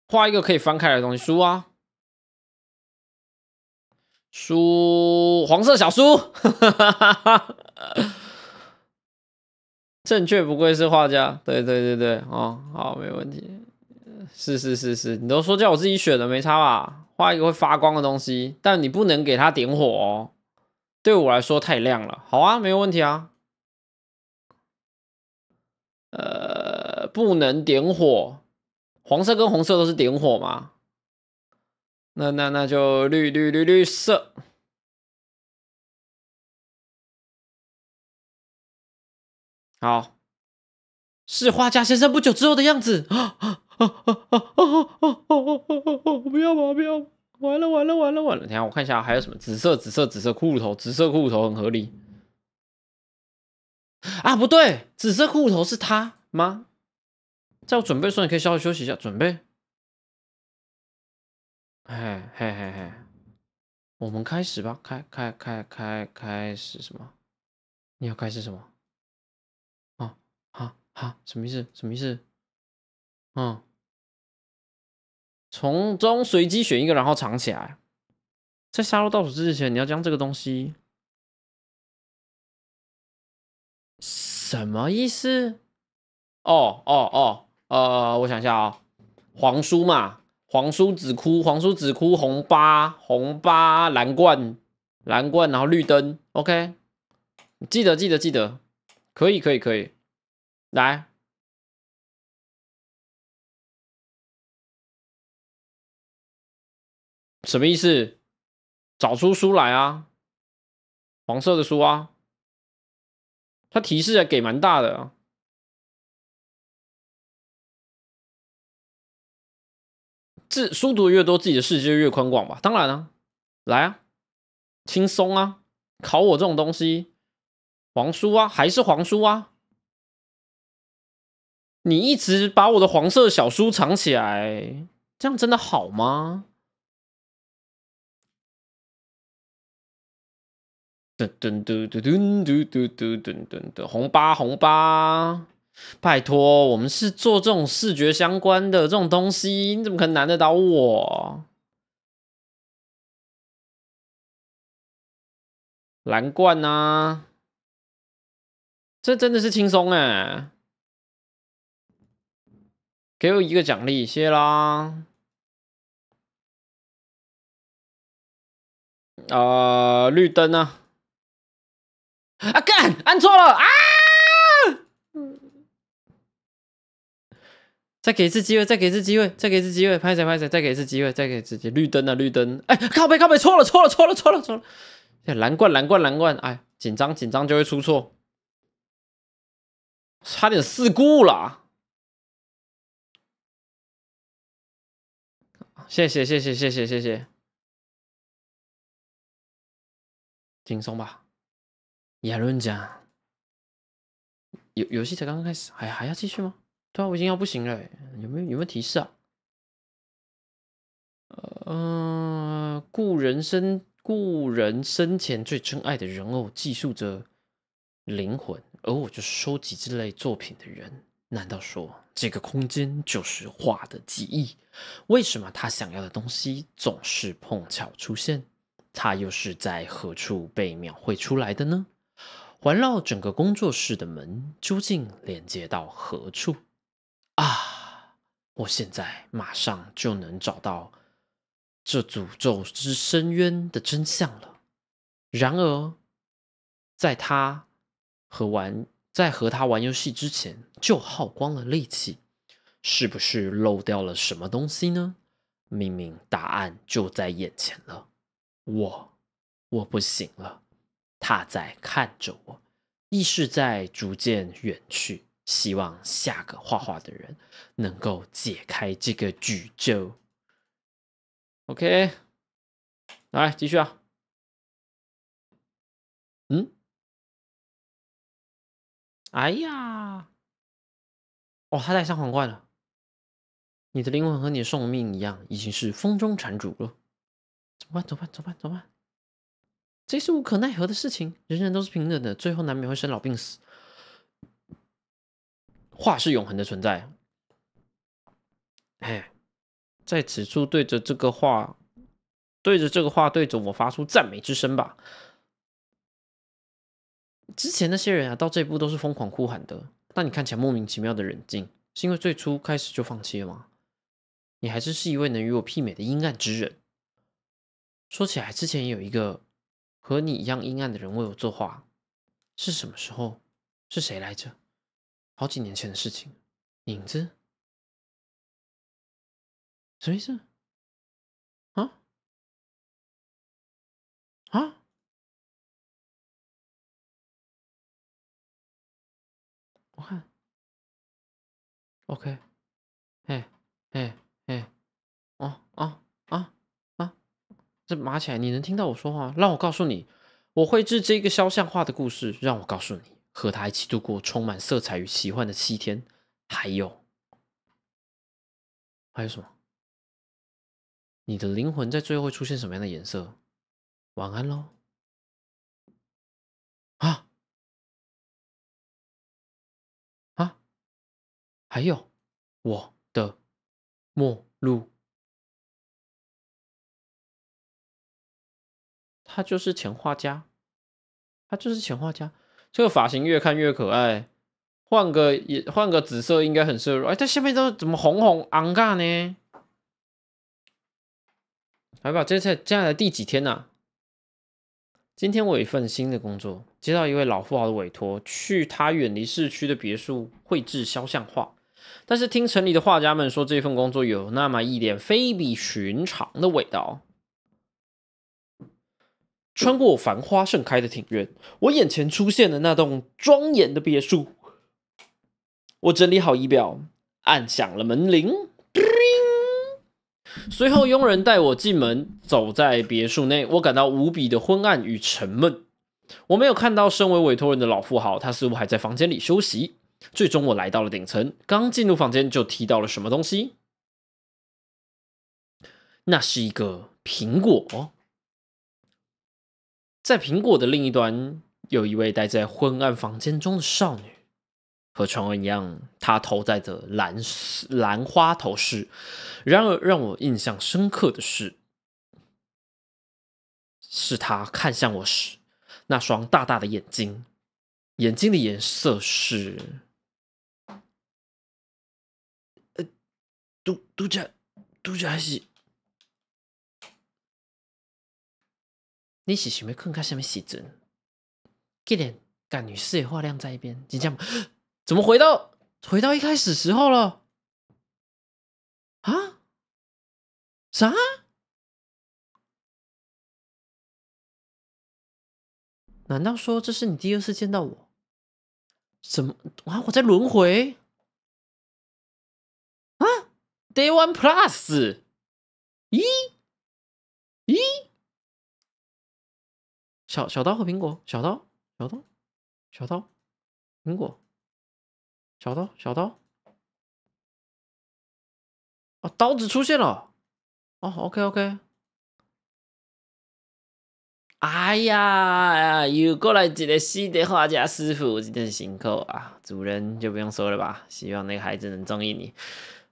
画一个可以翻开的东西，书啊，书，黄色小书，正确不愧是画家，对对对对，哦好，没问题。是是是是，你都说叫我自己选的没差吧？画一个会发光的东西，但你不能给它点火哦，对我来说太亮了。好啊，没有问题啊。呃，不能点火，黄色跟红色都是点火吗？那那那就绿绿绿绿色。好，是画家先生不久之后的样子啊。哦哦哦哦哦哦哦哦哦！不要吧，不要！完了完了完了完了！等下我看一下还有什么紫色紫色紫色骷髅头，紫色骷髅头很合理啊！不对，紫色骷髅头是他吗？在我准备的时候，你可以稍微休息一下准备。嘿嘿嘿嘿，我们开始吧，开开开开开始什么？你要开始什么？啊啊啊！什么意思？什么意思？嗯，从中随机选一个，然后藏起来。在杀戮倒数之前，你要将这个东西什么意思？哦哦哦，呃，我想一下啊，黄书嘛，黄书紫哭，黄书紫哭，红八，红八，蓝冠，蓝冠，然后绿灯，OK，记得记得记得，可以可以可以，来。什么意思？找出书来啊，黄色的书啊！他提示啊，给蛮大的。啊。字书读越多，自己的世界越宽广吧？当然了，来啊，轻松啊，考我这种东西，黄书啊，还是黄书啊？你一直把我的黄色小书藏起来，这样真的好吗？噔噔噔噔噔噔噔噔噔！红八红八，拜托，我们是做这种视觉相关的这种东西，你怎么可能难得倒我？蓝罐呐，这真的是轻松哎！给我一个奖励，谢啦！啊，绿灯呐！啊！干，按错了啊！嗯，再给一次机会，再给一次机会，再给一次机会，拍谁拍谁，再给一次机会，再给自己绿灯啊，绿灯！哎，靠背靠背，错了，错了，错了，错了，错了。蓝罐蓝罐蓝罐，哎，紧张紧张就会出错，差点事故了。谢谢谢谢谢谢谢谢，轻松吧。亚伦讲，游游戏才刚刚开始，还还要继续吗？对啊，我已经要不行了。有没有有没有提示啊？呃，故人生故人生前最珍爱的人偶寄宿着灵魂，而我就是收集这类作品的人。难道说这个空间就是画的记忆？为什么他想要的东西总是碰巧出现？他又是在何处被描绘出来的呢？环绕整个工作室的门究竟连接到何处？啊！我现在马上就能找到这诅咒之深渊的真相了。然而，在他和玩在和他玩游戏之前就耗光了力气，是不是漏掉了什么东西呢？明明答案就在眼前了，我我不行了。他在看着我，意识在逐渐远去。希望下个画画的人能够解开这个诅咒。OK，来继续啊。嗯，哎呀，哦，他戴上皇冠了。你的灵魂和你的寿命一样，已经是风中残烛了。走吧，走吧，走吧，走吧。这是无可奈何的事情。人人都是平等的，最后难免会生老病死。话是永恒的存在。哎，在此处对着这个话，对着这个话，对着我发出赞美之声吧。之前那些人啊，到这一步都是疯狂哭喊的。但你看起来莫名其妙的冷静，是因为最初开始就放弃了吗？你还真是一位能与我媲美的阴暗之人。说起来，之前有一个。和你一样阴暗的人为我作画，是什么时候？是谁来着？好几年前的事情。影子？什么意思？啊？啊？我看。OK。哎哎哎！哦哦哦！这马起来，你能听到我说话？让我告诉你，我绘制这个肖像画的故事。让我告诉你，和他一起度过充满色彩与奇幻的七天。还有，还有什么？你的灵魂在最后会出现什么样的颜色？晚安喽！啊啊！还有我的末路。他就是前画家，他就是前画家。这个发型越看越可爱，换个也换个紫色应该很适合。哎，他下面都怎么红红昂尬呢？来吧，这才接下来第几天呢？今天我有一份新的工作，接到一位老富豪的委托，去他远离市区的别墅绘制肖像画。但是听城里的画家们说，这份工作有那么一点非比寻常的味道。穿过繁花盛开的庭院，我眼前出现了那栋庄严的别墅。我整理好仪表，按响了门铃。随后，佣人带我进门。走在别墅内，我感到无比的昏暗与沉闷。我没有看到身为委托人的老富豪，他似乎还在房间里休息。最终，我来到了顶层。刚进入房间，就踢到了什么东西。那是一个苹果。在苹果的另一端，有一位待在昏暗房间中的少女。和传闻一样，她头戴着蓝蓝花头饰。然而，让我印象深刻的是，是她看向我时那双大大的眼睛，眼睛的颜色是……呃，读者，读者还是？你写什么？困看下面写什么？一脸干。女士也话晾在一边。你这样，怎么回到回到一开始时候了？啊？啥？难道说这是你第二次见到我？怎么啊？我在轮回？啊？Day One Plus？咦？咦？小小刀和苹果，小刀，小刀，小刀，苹果，小刀，小刀。哦，刀子出现了。哦，OK，OK。哎呀，又过来一个西的画家师傅，我今天辛苦啊。主人就不用说了吧，希望那个孩子能中意你。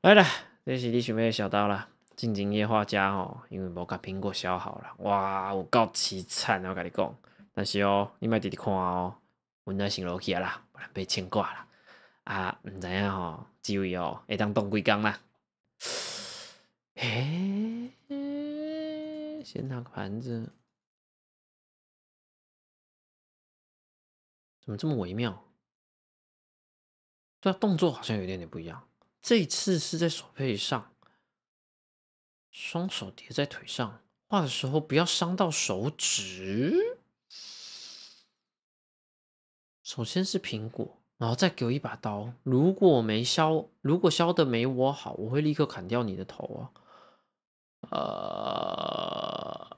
来了，那西德有没有小刀了？进静夜画家吼，因为无甲苹果削好了，哇，我够凄惨哦，我甲你讲，但是哦，你卖直直看哦，阮奶上落去啊啦，不然被牵挂啦，啊，毋知影吼，即位哦会当动几工啦？诶，先拿个盘子，怎么这么微妙？对啊，动作好像有点点不一样，这一次是在手背上。双手叠在腿上，画的时候不要伤到手指。首先是苹果，然后再给我一把刀。如果没削，如果削的没我好，我会立刻砍掉你的头啊！呃，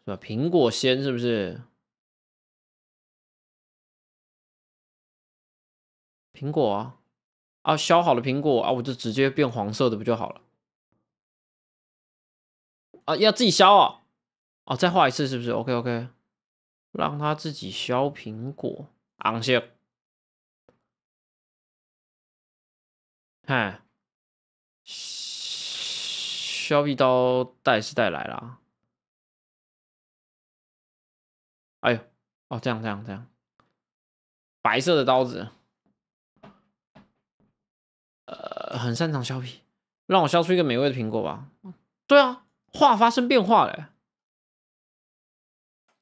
是吧？苹果先，是不是？苹果。啊，削好的苹果啊，我就直接变黄色的不就好了？啊，要自己削啊！哦，再画一次是不是？OK OK，让他自己削苹果，昂色。看，削一刀带是带来了。哎呦，哦这样这样这样，白色的刀子。很擅长削皮，让我削出一个美味的苹果吧。对啊，画发生变化了。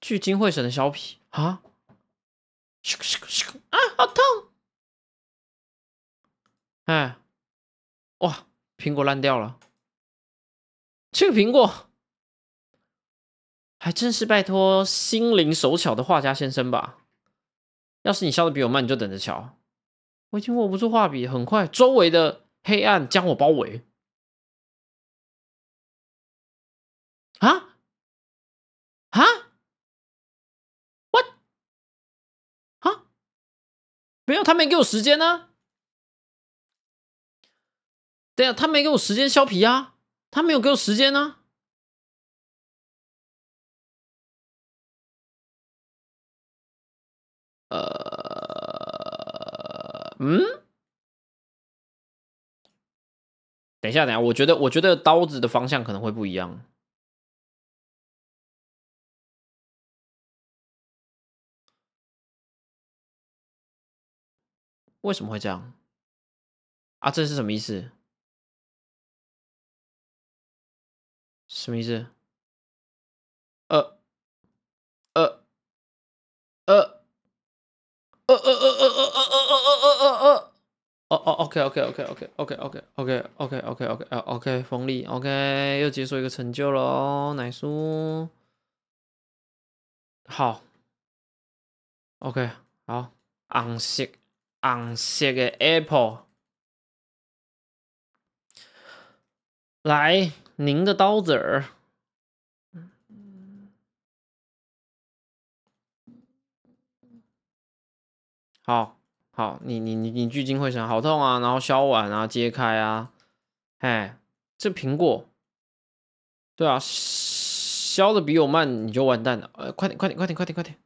聚精会神的削皮啊，咻咻咻啊，好痛！哎，哇，苹果烂掉了，这个苹果还真是拜托心灵手巧的画家先生吧。要是你削的比我慢，你就等着瞧。我已经握不住画笔，很快周围的。黑暗将我包围。啊？啊？What？啊？没有，他没给我时间呢。对呀，他没给我时间削皮啊，他没有给我时间呢。呃……嗯？等一下，等一下，我觉得，我觉得刀子的方向可能会不一样。为什么会这样？啊，这是什么意思？什么意思？呃，呃，呃。OK，OK，OK，OK，OK，OK，OK，OK，OK，OK，OK，OK，OK，锋利，OK，又解锁一个成就了，奶叔，好，OK，好，红色，红色的 Apple，来，您的刀子儿，好。好，你你你你聚精会神，好痛啊！然后削完啊，揭开啊，哎，这苹果，对啊，削的比我慢你就完蛋了。呃，快点快点快点快点快点！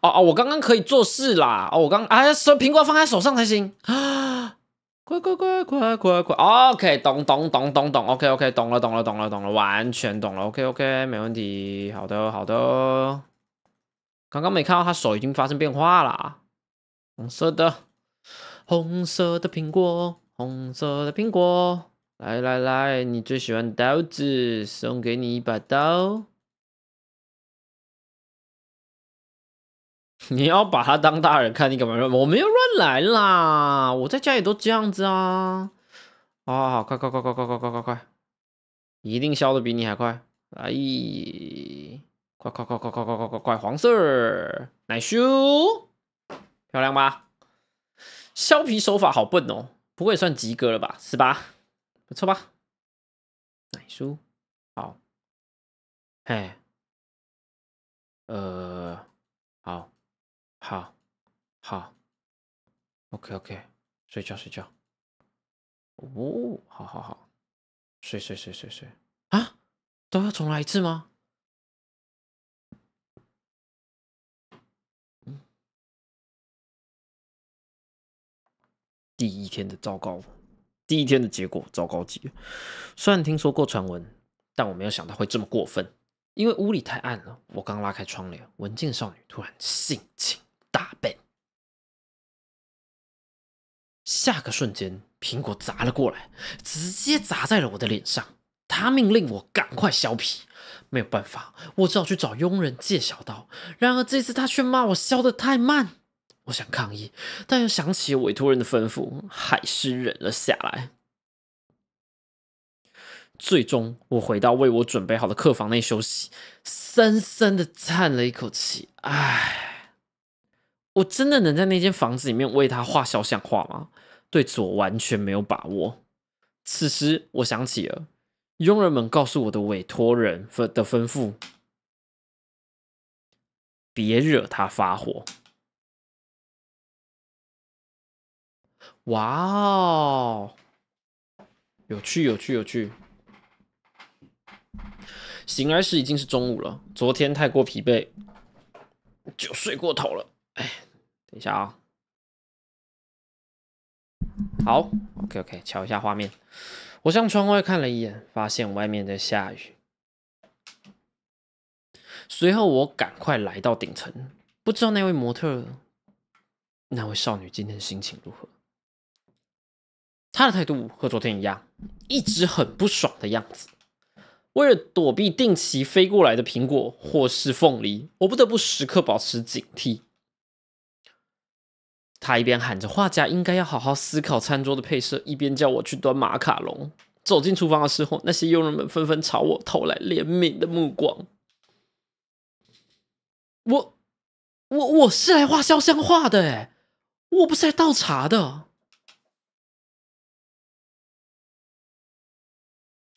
哦哦，我刚刚可以做事啦！哦，我刚哎，削苹果放在手上才行啊！快快快快快快！OK，懂懂懂懂懂，OK OK，懂了懂了懂了懂了，完全懂了，OK OK，没问题，好的好的。刚刚没看到他手已经发生变化了。红色的，红色的苹果，红色的苹果。来来来，你最喜欢刀子，送给你一把刀。你要把它当大人看，你干嘛我没有乱来啦！我在家里都这样子啊！啊，快快快快快快快快，一定削的比你还快！哎，快快快快快快快快快，黄色，奶叔。漂亮吧？削皮手法好笨哦，不过也算及格了吧？是吧？不错吧？奶叔，好，哎，呃，好，好，好，OK OK，睡觉睡觉，哦，好好好，睡睡睡睡睡，啊，都要重来一次吗？第一天的糟糕，第一天的结果糟糕极了。虽然听说过传闻，但我没有想到会这么过分。因为屋里太暗了，我刚拉开窗帘，文静少女突然性情大变。下个瞬间，苹果砸了过来，直接砸在了我的脸上。她命令我赶快削皮，没有办法，我只好去找佣人借小刀。然而这次她却骂我削得太慢。想抗议，但又想起委托人的吩咐，还是忍了下来。最终，我回到为我准备好的客房内休息，深深的叹了一口气：“唉，我真的能在那间房子里面为他画肖像画吗？对左完全没有把握。”此时，我想起了佣人们告诉我的委托人的吩咐：“别惹他发火。”哇哦，有趣有趣有趣！醒来时已经是中午了，昨天太过疲惫，就睡过头了。哎，等一下啊！好，OK OK，瞧一下画面。我向窗外看了一眼，发现外面在下雨。随后我赶快来到顶层，不知道那位模特、那位少女今天心情如何。他的态度和昨天一样，一直很不爽的样子。为了躲避定期飞过来的苹果或是凤梨，我不得不时刻保持警惕。他一边喊着画家应该要好好思考餐桌的配色，一边叫我去端马卡龙。走进厨房的时候，那些佣人们纷纷朝我投来怜悯的目光。我，我，我是来画肖像画的哎，我不是来倒茶的。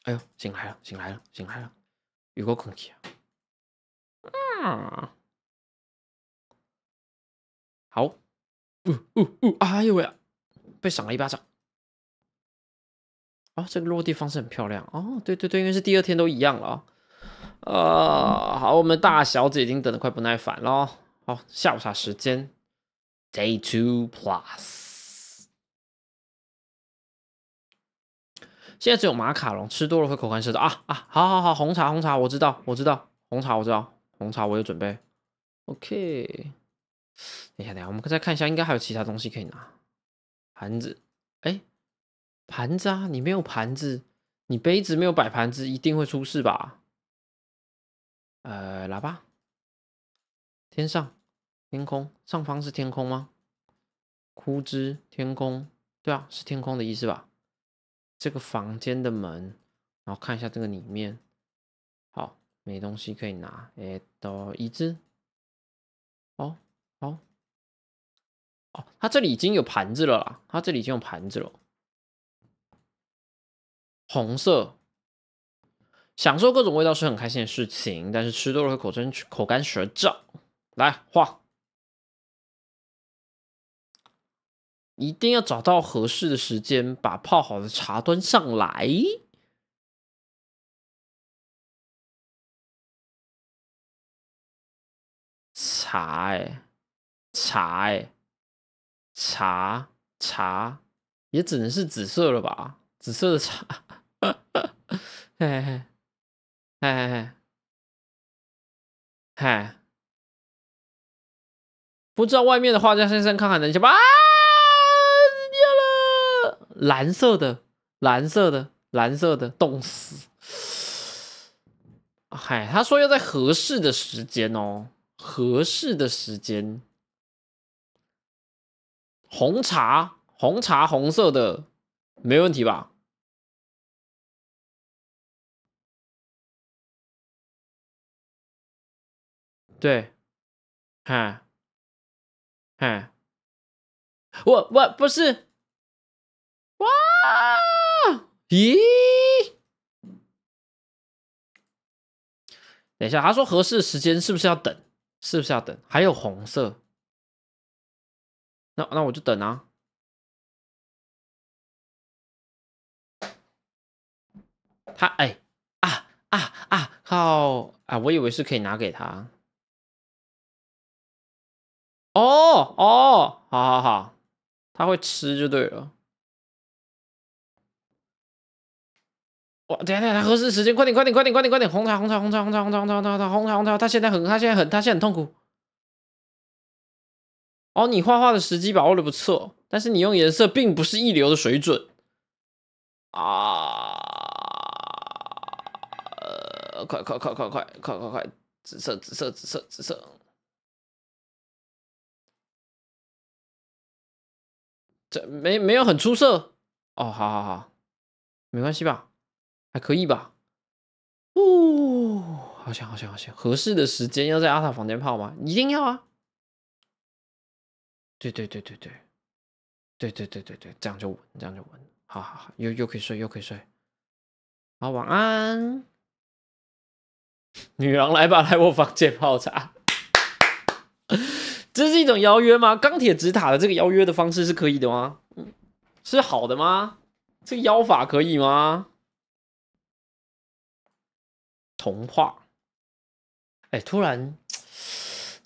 哎呦，醒来了，醒来了，醒来了，有个空气啊，好，呜呜呜，哎呦喂，被赏了一巴掌，啊，这个落地方式很漂亮哦，对对对，应该是第二天都一样了啊，好，我们大小姐已经等的快不耐烦了，好，下午茶时间，Day Two Plus。现在只有马卡龙，吃多了会口干舌燥啊啊！好，好，好，红茶，红茶，我知道，我知道，红茶，我知道，红茶，我有准备。OK，等下，等下，我们再看一下，应该还有其他东西可以拿。盘子，哎，盘子啊！你没有盘子，你杯子没有摆盘子，一定会出事吧？呃，喇叭，天上，天空，上方是天空吗？枯枝，天空，对啊，是天空的意思吧？这个房间的门，然后看一下这个里面，好，没东西可以拿，哎，都一只，哦哦哦，他这里已经有盘子了啦，他这里已经有盘子了，红色，享受各种味道是很开心的事情，但是吃多了会口干口干舌燥，来画。一定要找到合适的时间，把泡好的茶端上来。茶哎，茶哎，茶茶，也只能是紫色了吧？紫色的茶，嘿，嘿嘿嘿，嘿，不知道外面的画家先生看看能行吧。蓝色的，蓝色的，蓝色的，冻死！嗨，他说要在合适的时间哦，合适的时间。红茶，红茶，红色的，没问题吧？对，嗨，嗨，我我不是。哇！咦？等一下，他说合适的时间是不是要等？是不是要等？还有红色，那那我就等啊。他哎啊啊啊！好啊，我以为是可以拿给他。哦哦，好好好，他会吃就对了。哇！等下等，下，合适时间，快点，快点，快点，快点，快点！红茶，红茶，红茶，红茶，红茶，红茶，红茶，红茶，红茶！他现在很，他现在很，他现在很痛苦。哦，你画画的时机把握的不错，但是你用颜色并不是一流的水准啊！快快快快快快快快！紫色，紫色，紫色，紫色。这没没有很出色哦。好好好，没关系吧。还可以吧，哦，好想好想好想，合适的时间要在阿塔房间泡吗？一定要啊！对对对对对，对对对对对，这样就稳，这样就稳，好好好，又又可以睡，又可以睡，好晚安，女郎来吧，来我房间泡茶，这是一种邀约吗？钢铁直塔的这个邀约的方式是可以的吗？是好的吗？这个邀法可以吗？童话，哎，突然，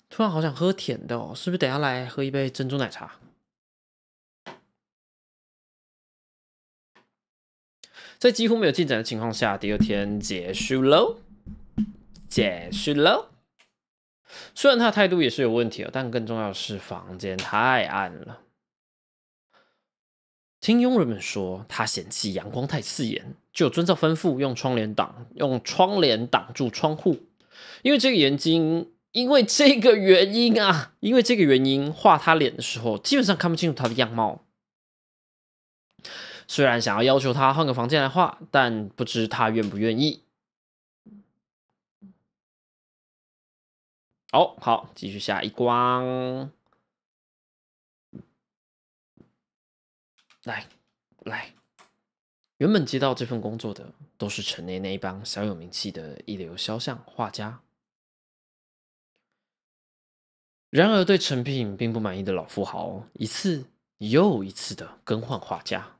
突然好想喝甜的哦，是不是？等下来喝一杯珍珠奶茶。在几乎没有进展的情况下，第二天结束喽，结束喽。虽然他态度也是有问题哦，但更重要的是房间太暗了。听佣人们说，他嫌弃阳光太刺眼。就遵照吩咐，用窗帘挡，用窗帘挡住窗户，因为这个眼睛，因为这个原因啊，因为这个原因，画他脸的时候，基本上看不清楚他的样貌。虽然想要要求他换个房间来画，但不知他愿不愿意。哦，好，继续下一关。来，来。原本接到这份工作的都是城内那一帮小有名气的一流肖像画家，然而对成品并不满意的老富豪一次又一次的更换画家，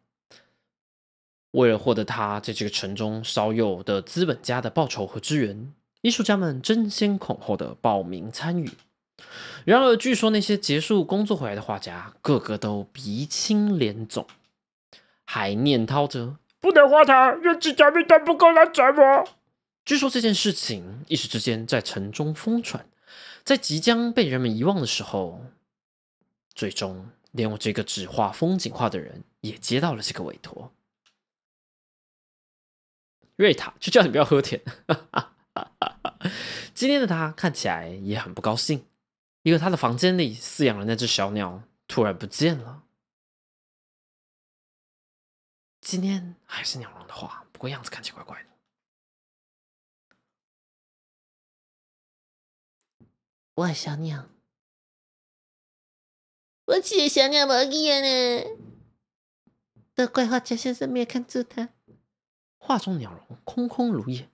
为了获得他在这个城中少有的资本家的报酬和支援，艺术家们争先恐后的报名参与。然而据说那些结束工作回来的画家个个都鼻青脸肿，还念叨着。不能画他，用指甲面糖不够来怎我。据说这件事情一时之间在城中疯传，在即将被人们遗忘的时候，最终连我这个只画风景画的人也接到了这个委托。瑞塔，就叫你不要喝甜。今天的他看起来也很不高兴，因为他的房间里饲养的那只小鸟突然不见了。今天还是鸟笼的话，不过样子看起来怪怪的。喂，小鸟，我捡小鸟毛衣了呢。都怪画家先生没有看住他。画中鸟笼空空如也。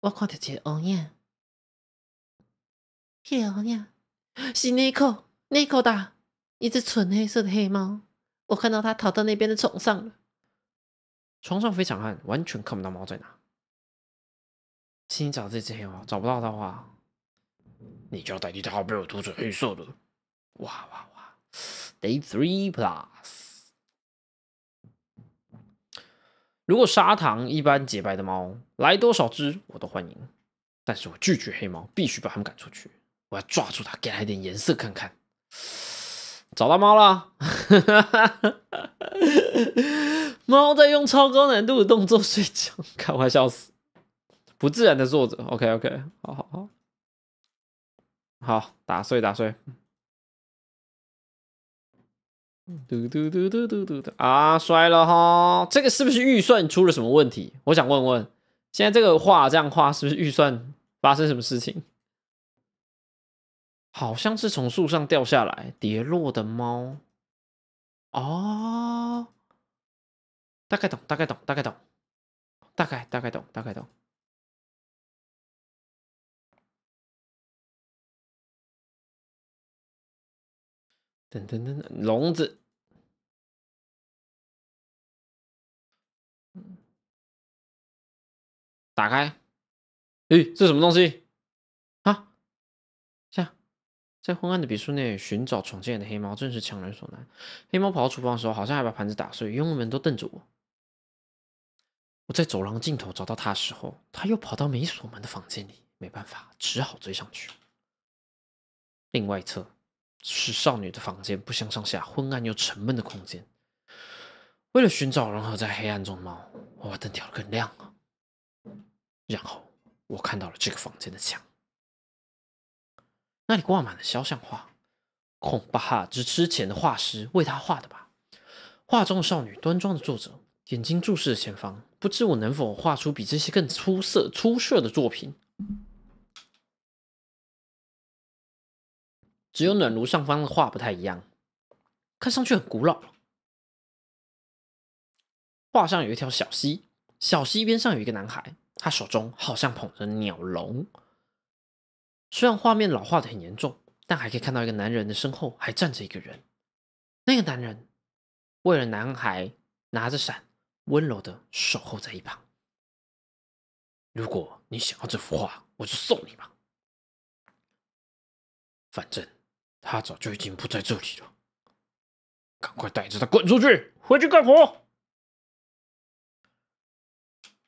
我看到是欧尼，是欧尼，是妮蔻，妮蔻大，一只纯黑色的黑猫。我看到它逃到那边的床上了。床上非常暗，完全看不到猫在哪。你早这只黑猫找不到它的话，你就要代替它被我涂成黑色的。哇哇哇！Day three plus。如果砂糖一般洁白的猫来多少只我都欢迎，但是我拒绝黑猫，必须把它们赶出去。我要抓住它，给它一点颜色看看。找到猫了！猫在用超高难度的动作睡觉，开玩笑死！不自然的坐着。OK OK，好好好，好打碎打碎，嘟嘟嘟嘟嘟嘟的啊，摔了哈！这个是不是预算出了什么问题？我想问问，现在这个画这样画是不是预算发生什么事情？好像是从树上掉下来跌落的猫哦。大概懂，大概懂，大概懂，大概大概懂，大概懂。等等等等，笼子打开。咦，这什么东西？啊！下在昏暗的别墅内寻找闯进来的黑猫，真是强人所难。黑猫跑到厨房的时候，好像还把盘子打碎，佣人们都瞪着我。我在走廊尽头找到他时候，他又跑到没锁门的房间里，没办法，只好追上去。另外一侧是少女的房间，不相上下，昏暗又沉闷的空间。为了寻找融合在黑暗中的猫，我把灯调的更亮。然后我看到了这个房间的墙，那里挂满了肖像画，恐怕是之前的画师为他画的吧。画中的少女端庄的坐着，眼睛注视着前方。不知我能否画出比这些更出色、出色的作品？只有暖炉上方的画不太一样，看上去很古老。画上有一条小溪，小溪边上有一个男孩，他手中好像捧着鸟笼。虽然画面老化的很严重，但还可以看到一个男人的身后还站着一个人。那个男人为了男孩拿着伞。温柔的守候在一旁。如果你想要这幅画，我就送你吧。反正他早就已经不在这里了。赶快带着他滚出去，回去干活。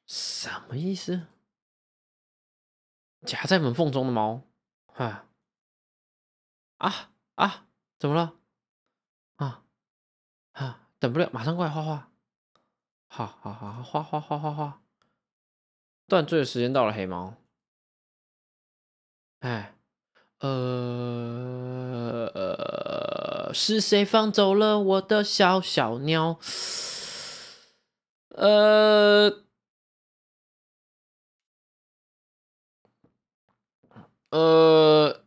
什么意思？夹在门缝中的猫啊！啊啊！怎么了？啊啊！等不了，马上过来画画。好好好，花花花花花，断罪的时间到了，黑猫。哎，呃，是谁放走了我的小小鸟？呃呃，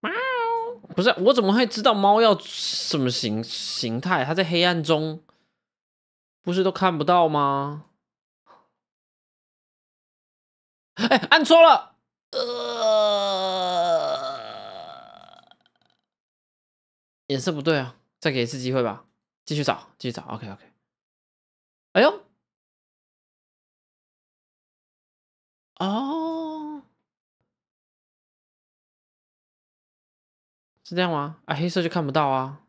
猫不是我，怎么会知道猫要什么形形态？它在黑暗中。不是都看不到吗？哎，按错了，颜色不对啊！再给一次机会吧，继续找，继续找。OK，OK。哎呦，哦，是这样吗？啊，黑色就看不到啊！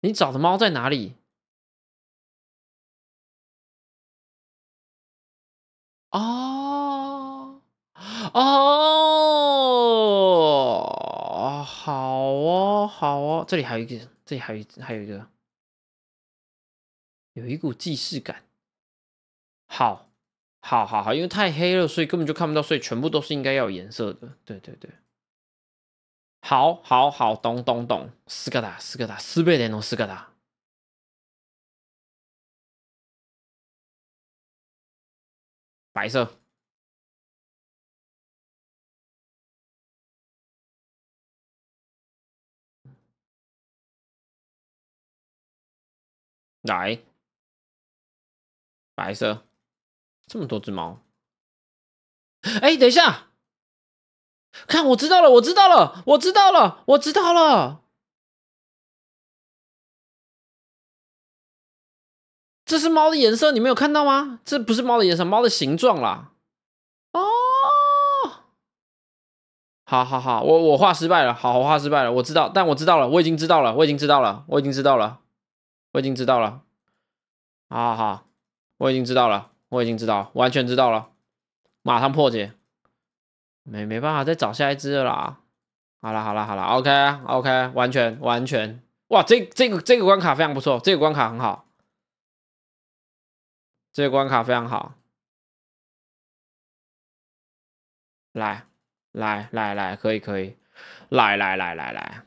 你找的猫在哪里？哦哦，好哦好哦，这里还有一个，这里还有还有一个，有一股既视感。好，好，好，好，因为太黑了，所以根本就看不到，所以全部都是应该要有颜色的。对对对，好，好，好，懂，懂，懂。斯卡达，斯卡达，斯贝雷诺斯卡达。白色，来，白色，这么多只猫，哎，等一下，看，我知道了，我知道了，我知道了，我知道了。这是猫的颜色，你没有看到吗？这不是猫的颜色，猫的形状啦。哦，好好好，我我画失败了，好我画失败了，我知道，但我知道了，我已经知道了，我已经知道了，我已经知道了，我已经知道了，好好，好，我已经知道了，我已经知道，完全知道了，马上破解，没没办法再找下一只了。好了好了好了，OK OK，完全完全，哇，这这个这个关卡非常不错，这个关卡很好。这个关卡非常好，来来来来，可以可以，来来来来来，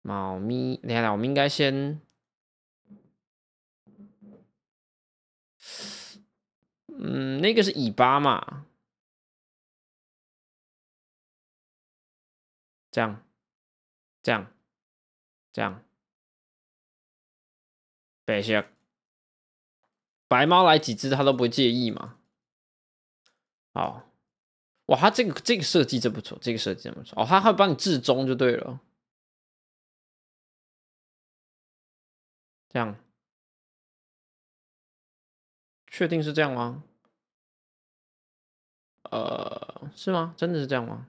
猫咪，你看，我们应该先，嗯，那个是尾巴嘛？这样，这样，这样。白瞎，白猫来几只，他都不会介意嘛？好，哇，他这个这个设计真不错，这个设计真不错。哦，他还帮你置中就对了，这样，确定是这样吗？呃，是吗？真的是这样吗？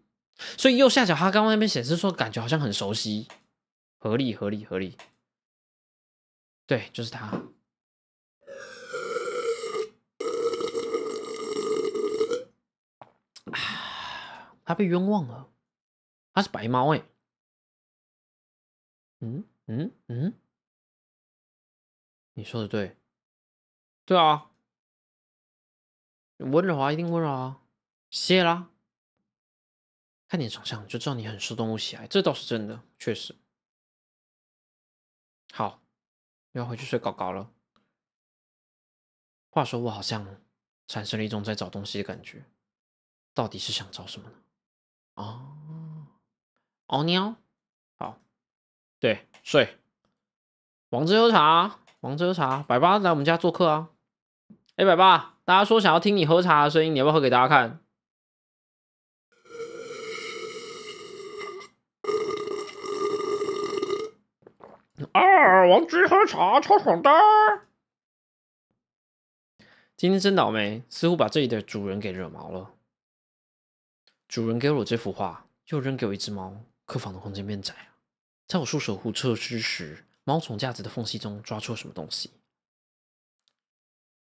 所以右下角他刚刚那边显示说，感觉好像很熟悉，合理合理合理，对，就是他，他被冤枉了，他是白猫哎，嗯嗯嗯，你说的对，对啊，温柔啊一定温柔啊，谢啦，看你长相就知道你很受动物喜爱，这倒是真的，确实。好，要回去睡觉觉了。话说我好像产生了一种在找东西的感觉，到底是想找什么呢？哦，哦喵，好，对，睡。王子喝茶，王子喝茶，百八来我们家做客啊！哎，百八，大家说想要听你喝茶的声音，你要不要喝给大家看？二王菊喝茶超爽的。今天真倒霉，似乎把这里的主人给惹毛了。主人给我这幅画，又扔给我一只猫。客房的空间变窄在我束手无策之时，猫从架子的缝隙中抓出了什么东西，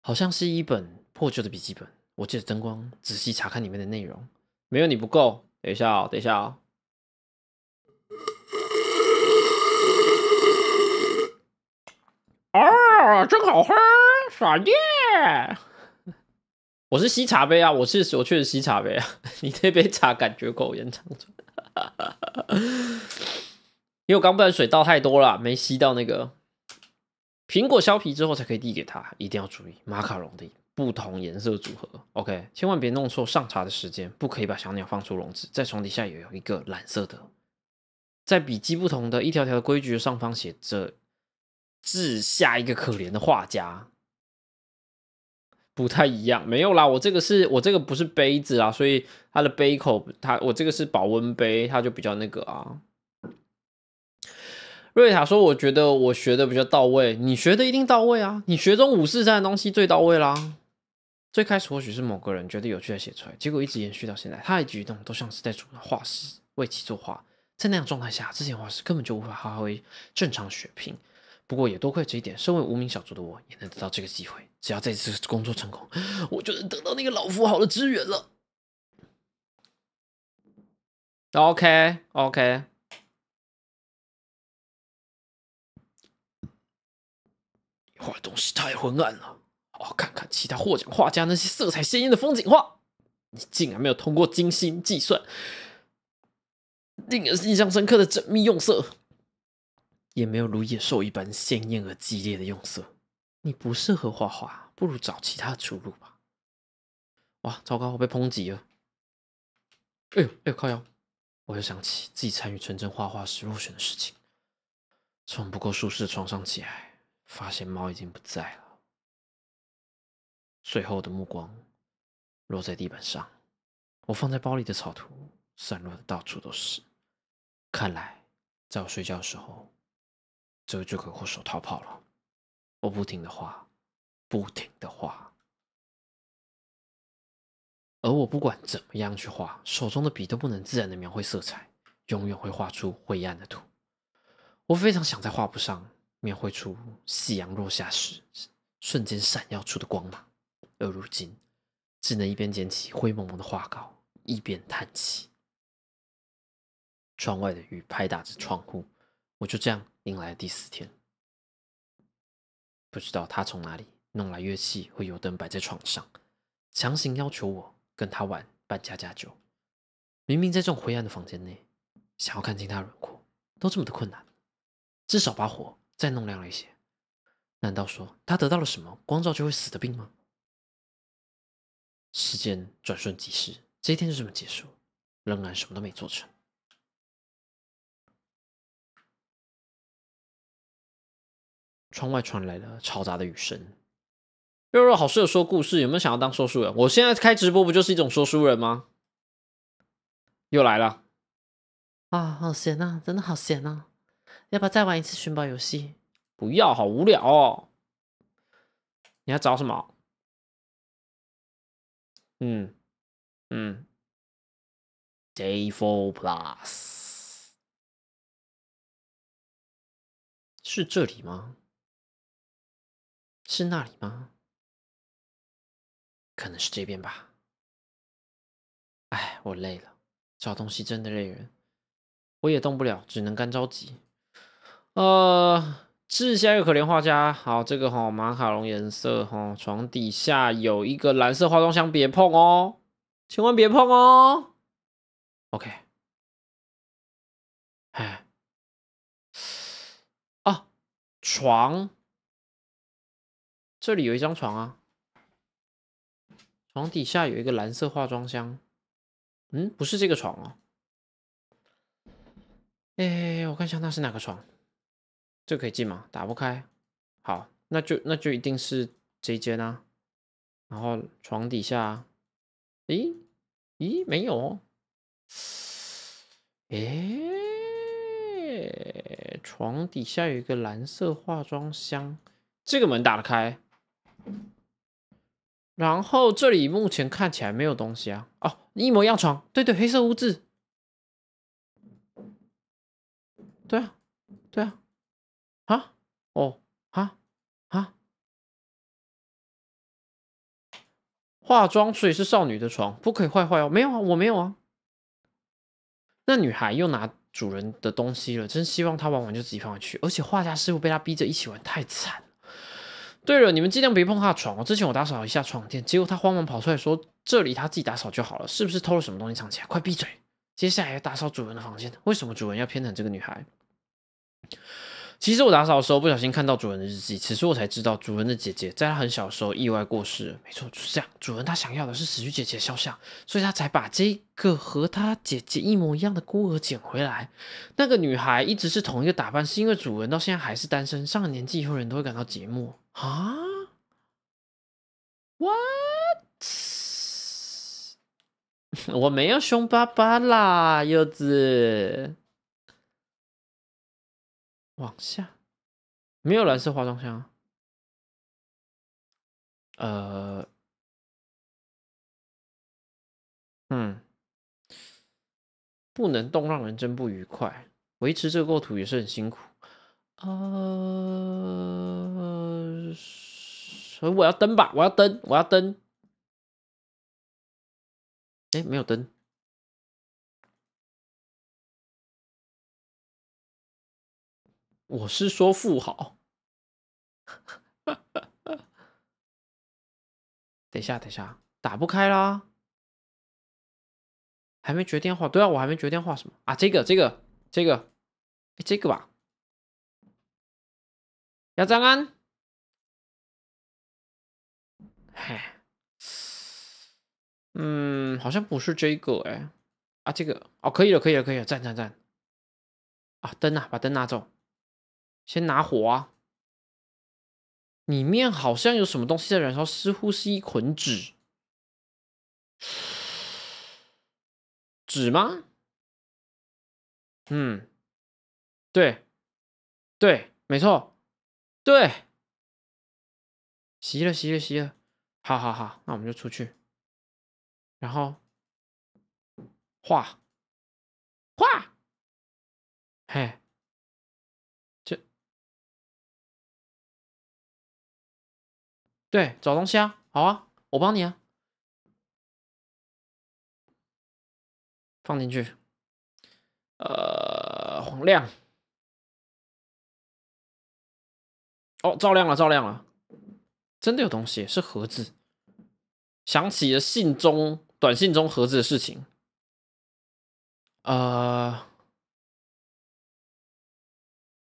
好像是一本破旧的笔记本。我借着灯光仔细查看里面的内容，没有你不够。等一下哦，等一下哦。啊，真好喝！闪耶！我是吸茶杯啊，我是我确实吸茶杯啊。你这杯茶感觉够延长哈，因为我刚不然水倒太多了，没吸到那个苹果削皮之后才可以递给他，一定要注意马卡龙的不同颜色组合。OK，千万别弄错上茶的时间，不可以把小鸟放出笼子。在床底下也有一个蓝色的，在笔记不同的一条条的规矩的上方写着。治下一个可怜的画家，不太一样，没有啦，我这个是我这个不是杯子啊，所以它的杯口，它我这个是保温杯，它就比较那个啊。瑞塔说：“我觉得我学的比较到位，你学的一定到位啊，你学中武士这样的东西最到位啦。最开始或许是某个人觉得有趣才写出来，结果一直延续到现在，他的举动都像是在主动画师为其作画，在那样状态下，这些画师根本就无法发挥正常水平。”不过也多亏这一点，身为无名小卒的我也能得到这个机会。只要这次工作成功，我就能得到那个老富豪的支援了。OK，OK，你画东西太昏暗了，好好看看其他获奖画家那些色彩鲜艳的风景画。你竟然没有通过精心计算，令人印象深刻的缜密用色。也没有如野兽一般鲜艳而激烈的用色。你不适合画画，不如找其他出路吧。哇，糟糕，我被抨击了！哎呦哎呦，靠腰！我又想起自己参与纯真画画时落选的事情。从不够舒适的床上起来，发现猫已经不在了。最后的目光落在地板上，我放在包里的草图散落的到处都是。看来在我睡觉的时候。这个罪魁祸首逃跑了，我不停的画，不停的画，而我不管怎么样去画，手中的笔都不能自然的描绘色彩，永远会画出灰暗的图。我非常想在画布上面绘出夕阳落下时瞬间闪耀出的光芒，而如今只能一边捡起灰蒙蒙的画稿，一边叹气。窗外的雨拍打着窗户。我就这样迎来了第四天，不知道他从哪里弄来乐器和油灯，摆在床上，强行要求我跟他玩扮家家酒。明明在这种灰暗的房间内，想要看清他轮廓都这么的困难，至少把火再弄亮了一些。难道说他得到了什么光照就会死的病吗？时间转瞬即逝，这一天就这么结束，仍然什么都没做成。窗外传来了嘈杂的雨声。肉肉好适合说故事，有没有想要当说书人？我现在开直播，不就是一种说书人吗？又来了啊！好闲啊，真的好闲啊！要不要再玩一次寻宝游戏？不要，好无聊哦。你要找什么？嗯嗯，Day Four Plus 是这里吗？是那里吗？可能是这边吧。哎，我累了，找东西真的累人，我也动不了，只能干着急。呃，治下一个可怜画家。好，这个哈马卡龙颜色哈，床底下有一个蓝色化妆箱，别碰哦，千万别碰哦。OK，哎，啊，床。这里有一张床啊，床底下有一个蓝色化妆箱。嗯，不是这个床哦。哎，我看一下那是哪个床？这可以进吗？打不开。好，那就那就一定是这一间啊。然后床底下，咦咦，没有。哎，床底下有一个蓝色化妆箱，这个门打得开。然后这里目前看起来没有东西啊。哦，一模一样床，对对，黑色污渍。对啊，对啊。啊？哦？啊？啊？化妆所以是少女的床，不可以坏坏哦。没有啊，我没有啊。那女孩又拿主人的东西了，真希望她玩完就自己放回去。而且画家师傅被她逼着一起玩，太惨。对了，你们尽量别碰他床我之前我打扫一下床垫，结果他慌忙跑出来说：“这里他自己打扫就好了，是不是偷了什么东西藏起来？”快闭嘴！接下来要打扫主人的房间。为什么主人要偏袒这个女孩？其实我打扫的时候不小心看到主人的日记，此时我才知道主人的姐姐在她很小的时候意外过世。没错，就是这样。主人他想要的是死去姐姐的肖像，所以他才把这个和他姐姐一模一样的孤儿捡回来。那个女孩一直是同一个打扮，是因为主人到现在还是单身，上了年纪以后人都会感到寂寞。啊，what？我没有凶巴巴啦，柚子。往下，没有蓝色化妆箱。呃，嗯，不能动，让人真不愉快。维持这个构图也是很辛苦。呃，所以我要登吧，我要登，我要登。哎，没有登。我是说富豪。等一下，等一下，打不开啦。还没接电话，对啊，我还没接电话什么啊？这个，这个，这个，这个吧。要长安，嗨，嗯，好像不是这个哎，啊，这个哦，可以了，可以了，可以了，赞赞赞！啊，灯啊，把灯拿走，先拿火啊！里面好像有什么东西在燃烧，似乎是一捆纸，纸吗？嗯，对，对，没错。对，洗了洗了洗了，好好好，那我们就出去，然后，画，画，嘿，这，对，找东西啊，好啊，我帮你啊，放进去，呃，黄亮。哦，照亮了，照亮了，真的有东西，是盒子。想起了信中、短信中盒子的事情。呃，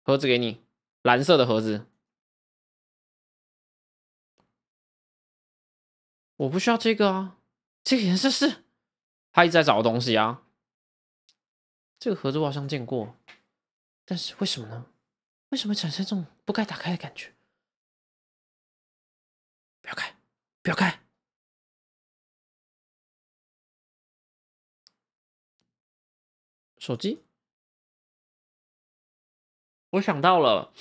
盒子给你，蓝色的盒子。我不需要这个啊，这个颜色是他一直在找的东西啊。这个盒子我好像见过，但是为什么呢？为什么产生这种不该打开的感觉？不要开，不要开。手机，我想到了，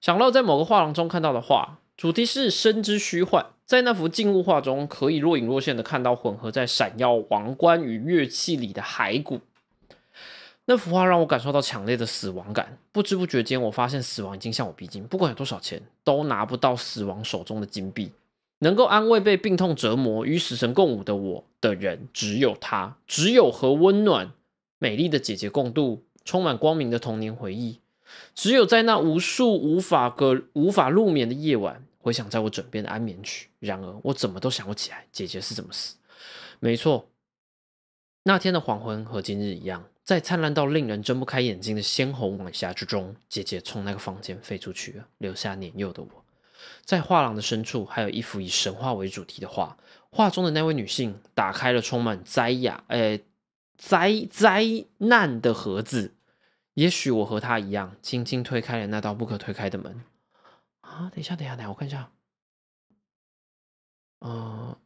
想到在某个画廊中看到的画，主题是“生之虚幻”。在那幅静物画中，可以若隐若现的看到混合在闪耀王冠与乐器里的骸骨。那幅画让我感受到强烈的死亡感。不知不觉间，我发现死亡已经向我逼近。不管有多少钱，都拿不到死亡手中的金币。能够安慰被病痛折磨、与死神共舞的我的人，只有他，只有和温暖、美丽的姐姐共度充满光明的童年回忆。只有在那无数无法个无法入眠的夜晚，回想在我枕边的安眠曲。然而，我怎么都想不起来姐姐是怎么死。没错，那天的黄昏和今日一样。在灿烂到令人睁不开眼睛的鲜红晚霞之中，姐姐从那个房间飞出去了，留下年幼的我。在画廊的深处，还有一幅以神话为主题的画，画中的那位女性打开了充满灾呀，呃，灾灾难的盒子。也许我和她一样，轻轻推开了那道不可推开的门。啊，等一下，等一下，等一下，我看一下。啊，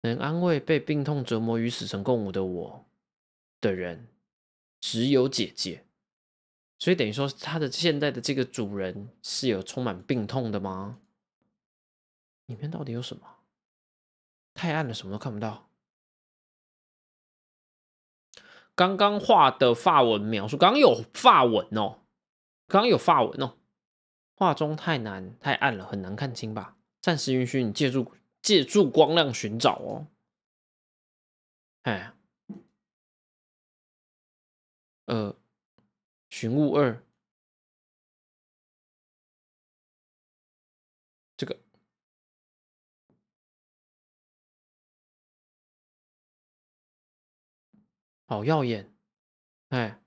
能安慰被病痛折磨与死神共舞的我。的人只有姐姐，所以等于说，他的现在的这个主人是有充满病痛的吗？里面到底有什么？太暗了，什么都看不到。刚刚画的发文描述，刚刚有发文哦，刚刚有发文哦。画中太难，太暗了，很难看清吧？暂时允许你借助借助光亮寻找哦。哎。呃，寻物二，这个好耀眼，哎，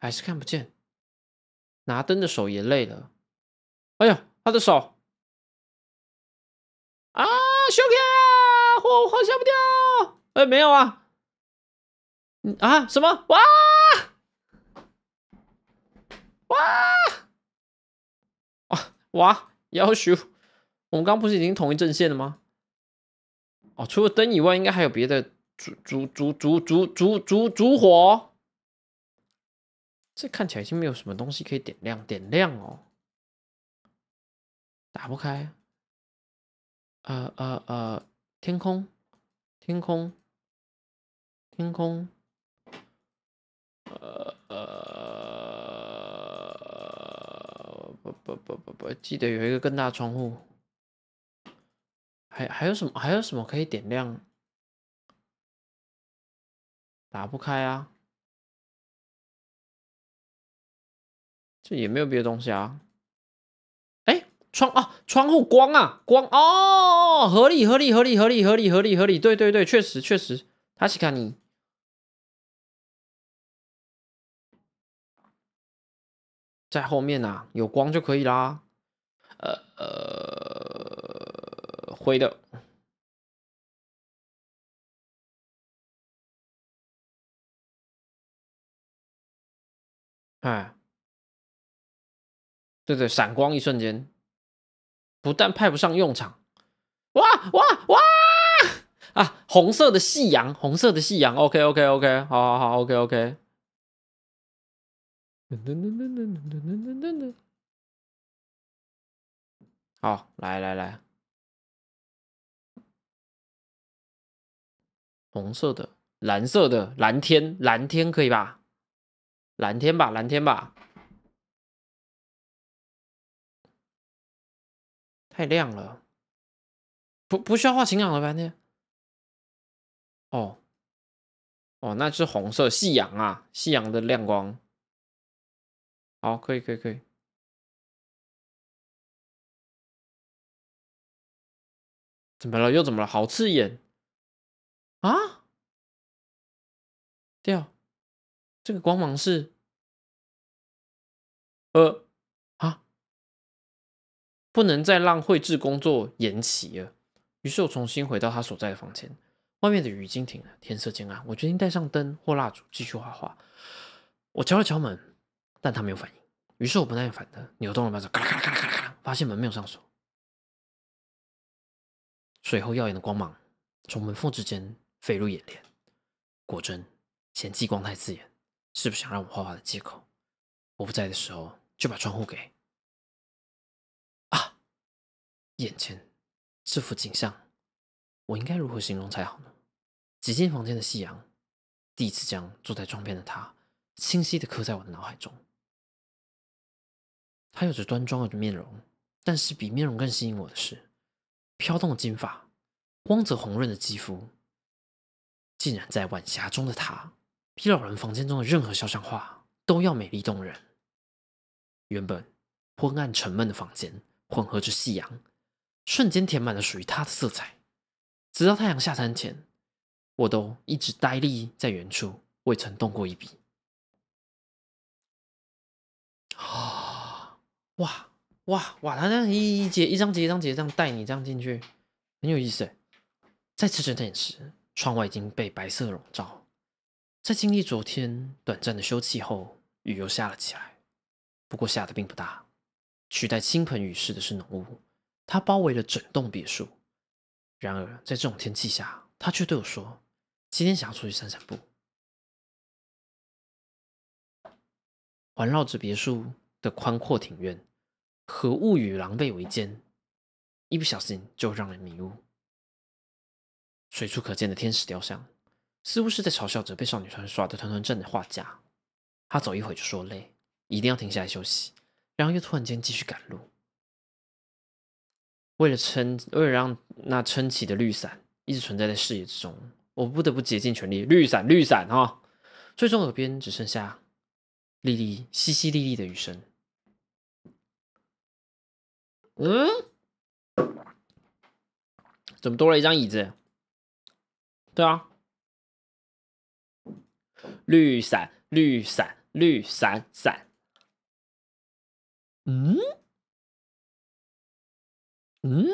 还是看不见。拿灯的手也累了，哎呀，他的手啊，兄弟，啊，火火不掉，哎，没有啊。啊！什么？哇！哇！哇！哇！妖兽，我们刚不是已经统一阵线了吗？哦，除了灯以外，应该还有别的烛烛烛烛烛烛烛烛火。这看起来就没有什么东西可以点亮点亮哦。打不开。呃呃呃，天空，天空，天空。呃呃不不不不不记得有一个更大窗户，还还有什么还有什么可以点亮？打不开啊！这也没有别的东西啊！哎，窗啊，窗户光啊，光哦，合理合理合理合理合理合理合理，对对对，确实确实，他是看你。在后面呢，有光就可以啦。呃呃，灰的。哎，对对，闪光一瞬间，不但派不上用场，哇哇哇！啊，红色的夕阳，红色的夕阳，OK OK OK，好好好，OK OK。噔噔噔噔噔噔噔噔噔！好，来来来，红色的、蓝色的、蓝天、蓝天，可以吧？蓝天吧，蓝天吧，太亮了，不不需要画晴朗的蓝天。哦哦，那是红色夕阳啊，夕阳的亮光。好，可以，可以，可以。怎么了？又怎么了？好刺眼！啊，掉！这个光芒是……呃啊！不能再让绘制工作延期了。于是，我重新回到他所在的房间。外面的雨已经停了，天色渐暗。我决定带上灯或蜡烛继续画画。我敲了敲门。但他没有反应，于是我不耐烦的扭动了把手，咔啦咔啦咔啦咔啦，发现门没有上锁。随后耀眼的光芒从门缝之间飞入眼帘，果真嫌激光太刺眼，是不是想让我画画的借口？我不在的时候就把窗户给……啊！眼前这幅景象，我应该如何形容才好呢？挤进房间的夕阳，第一次将坐在窗边的他清晰的刻在我的脑海中。他有着端庄的面容，但是比面容更吸引我的是飘动的金发、光泽红润的肌肤。竟然在晚霞中的他，比老人房间中的任何肖像画都要美丽动人。原本昏暗沉闷的房间，混合着夕阳，瞬间填满了属于他的色彩。直到太阳下山前，我都一直呆立在原处，未曾动过一笔。啊。哇哇哇！他这样一一结一张结一张结账带你这样进去，很有意思。再次睁眼时，窗外已经被白色笼罩。在经历昨天短暂的休憩后，雨又下了起来。不过下的并不大，取代倾盆雨势的是浓雾，它包围了整栋别墅。然而在这种天气下，他却对我说：“今天想要出去散散步。”环绕着别墅。宽阔庭院，和物语狼狈为奸，一不小心就让人迷雾。随处可见的天使雕像，似乎是在嘲笑着被少女团耍的团团转的画家。他走一会就说累，一定要停下来休息，然后又突然间继续赶路。为了撑，为了让那撑起的绿伞一直存在在视野之中，我不得不竭尽全力。绿伞，绿伞啊！最终耳边只剩下沥沥淅淅沥沥的雨声。嗯？怎么多了一张椅子？对啊。绿伞，绿伞，绿伞伞。嗯？嗯？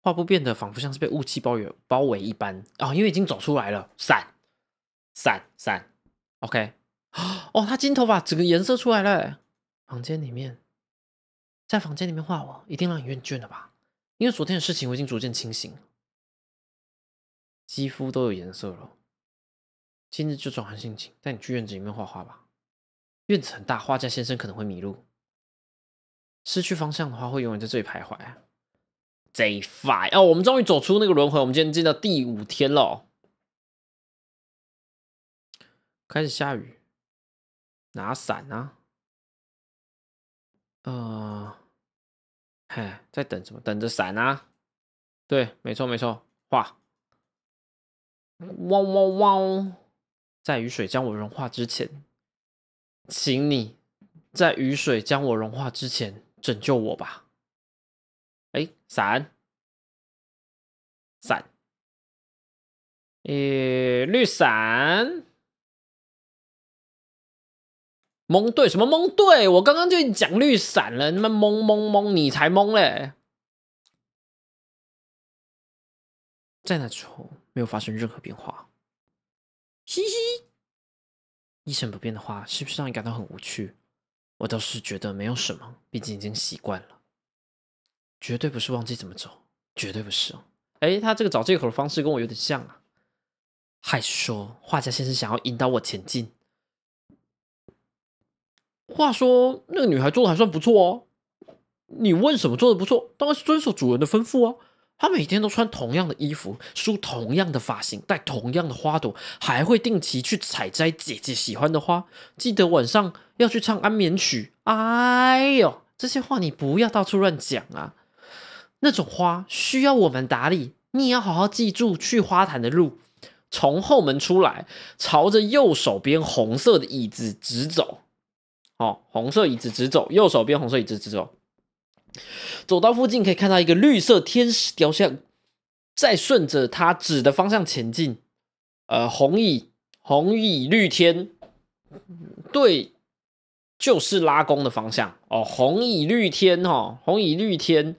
画布变得仿佛像是被雾气包围包围一般啊！因为已经走出来了，伞，伞，伞。OK 哦，他金头发整个颜色出来了，房间里面。在房间里面画我，一定让你厌倦了吧？因为昨天的事情，我已经逐渐清醒，肌肤都有颜色了。今日就转换心情，带你去院子里面画画吧。院子很大，画家先生可能会迷路，失去方向的话，会永远在里徘徊。贼快哦！我们终于走出那个轮回，我们今天进到第五天了。开始下雨，拿伞啊！啊。哎，在等什么？等着伞啊！对，没错，没错。哇！汪汪汪！在雨水将我融化之前，请你在雨水将我融化之前拯救我吧！哎，伞，伞，诶，绿伞。蒙对什么蒙对？我刚刚就讲绿伞了，那妈蒙蒙蒙，你才蒙嘞！在那之后没有发生任何变化，嘻嘻，一成不变的话是不是让你感到很无趣？我倒是觉得没有什么，毕竟已经习惯了。绝对不是忘记怎么走，绝对不是。哦。哎，他这个找借口的方式跟我有点像啊！还说画家先生想要引导我前进。话说，那个女孩做的还算不错哦。你问什么做的不错？当然是遵守主人的吩咐啊。她每天都穿同样的衣服，梳同样的发型，戴同样的花朵，还会定期去采摘姐姐喜欢的花。记得晚上要去唱安眠曲。哎呦，这些话你不要到处乱讲啊！那种花需要我们打理，你也要好好记住去花坛的路：从后门出来，朝着右手边红色的椅子直走。哦，红色椅子直走，右手边红色椅子直走，走到附近可以看到一个绿色天使雕像，再顺着它指的方向前进。呃，红椅红椅绿天，对，就是拉弓的方向。哦，红椅绿天哈，红椅绿天。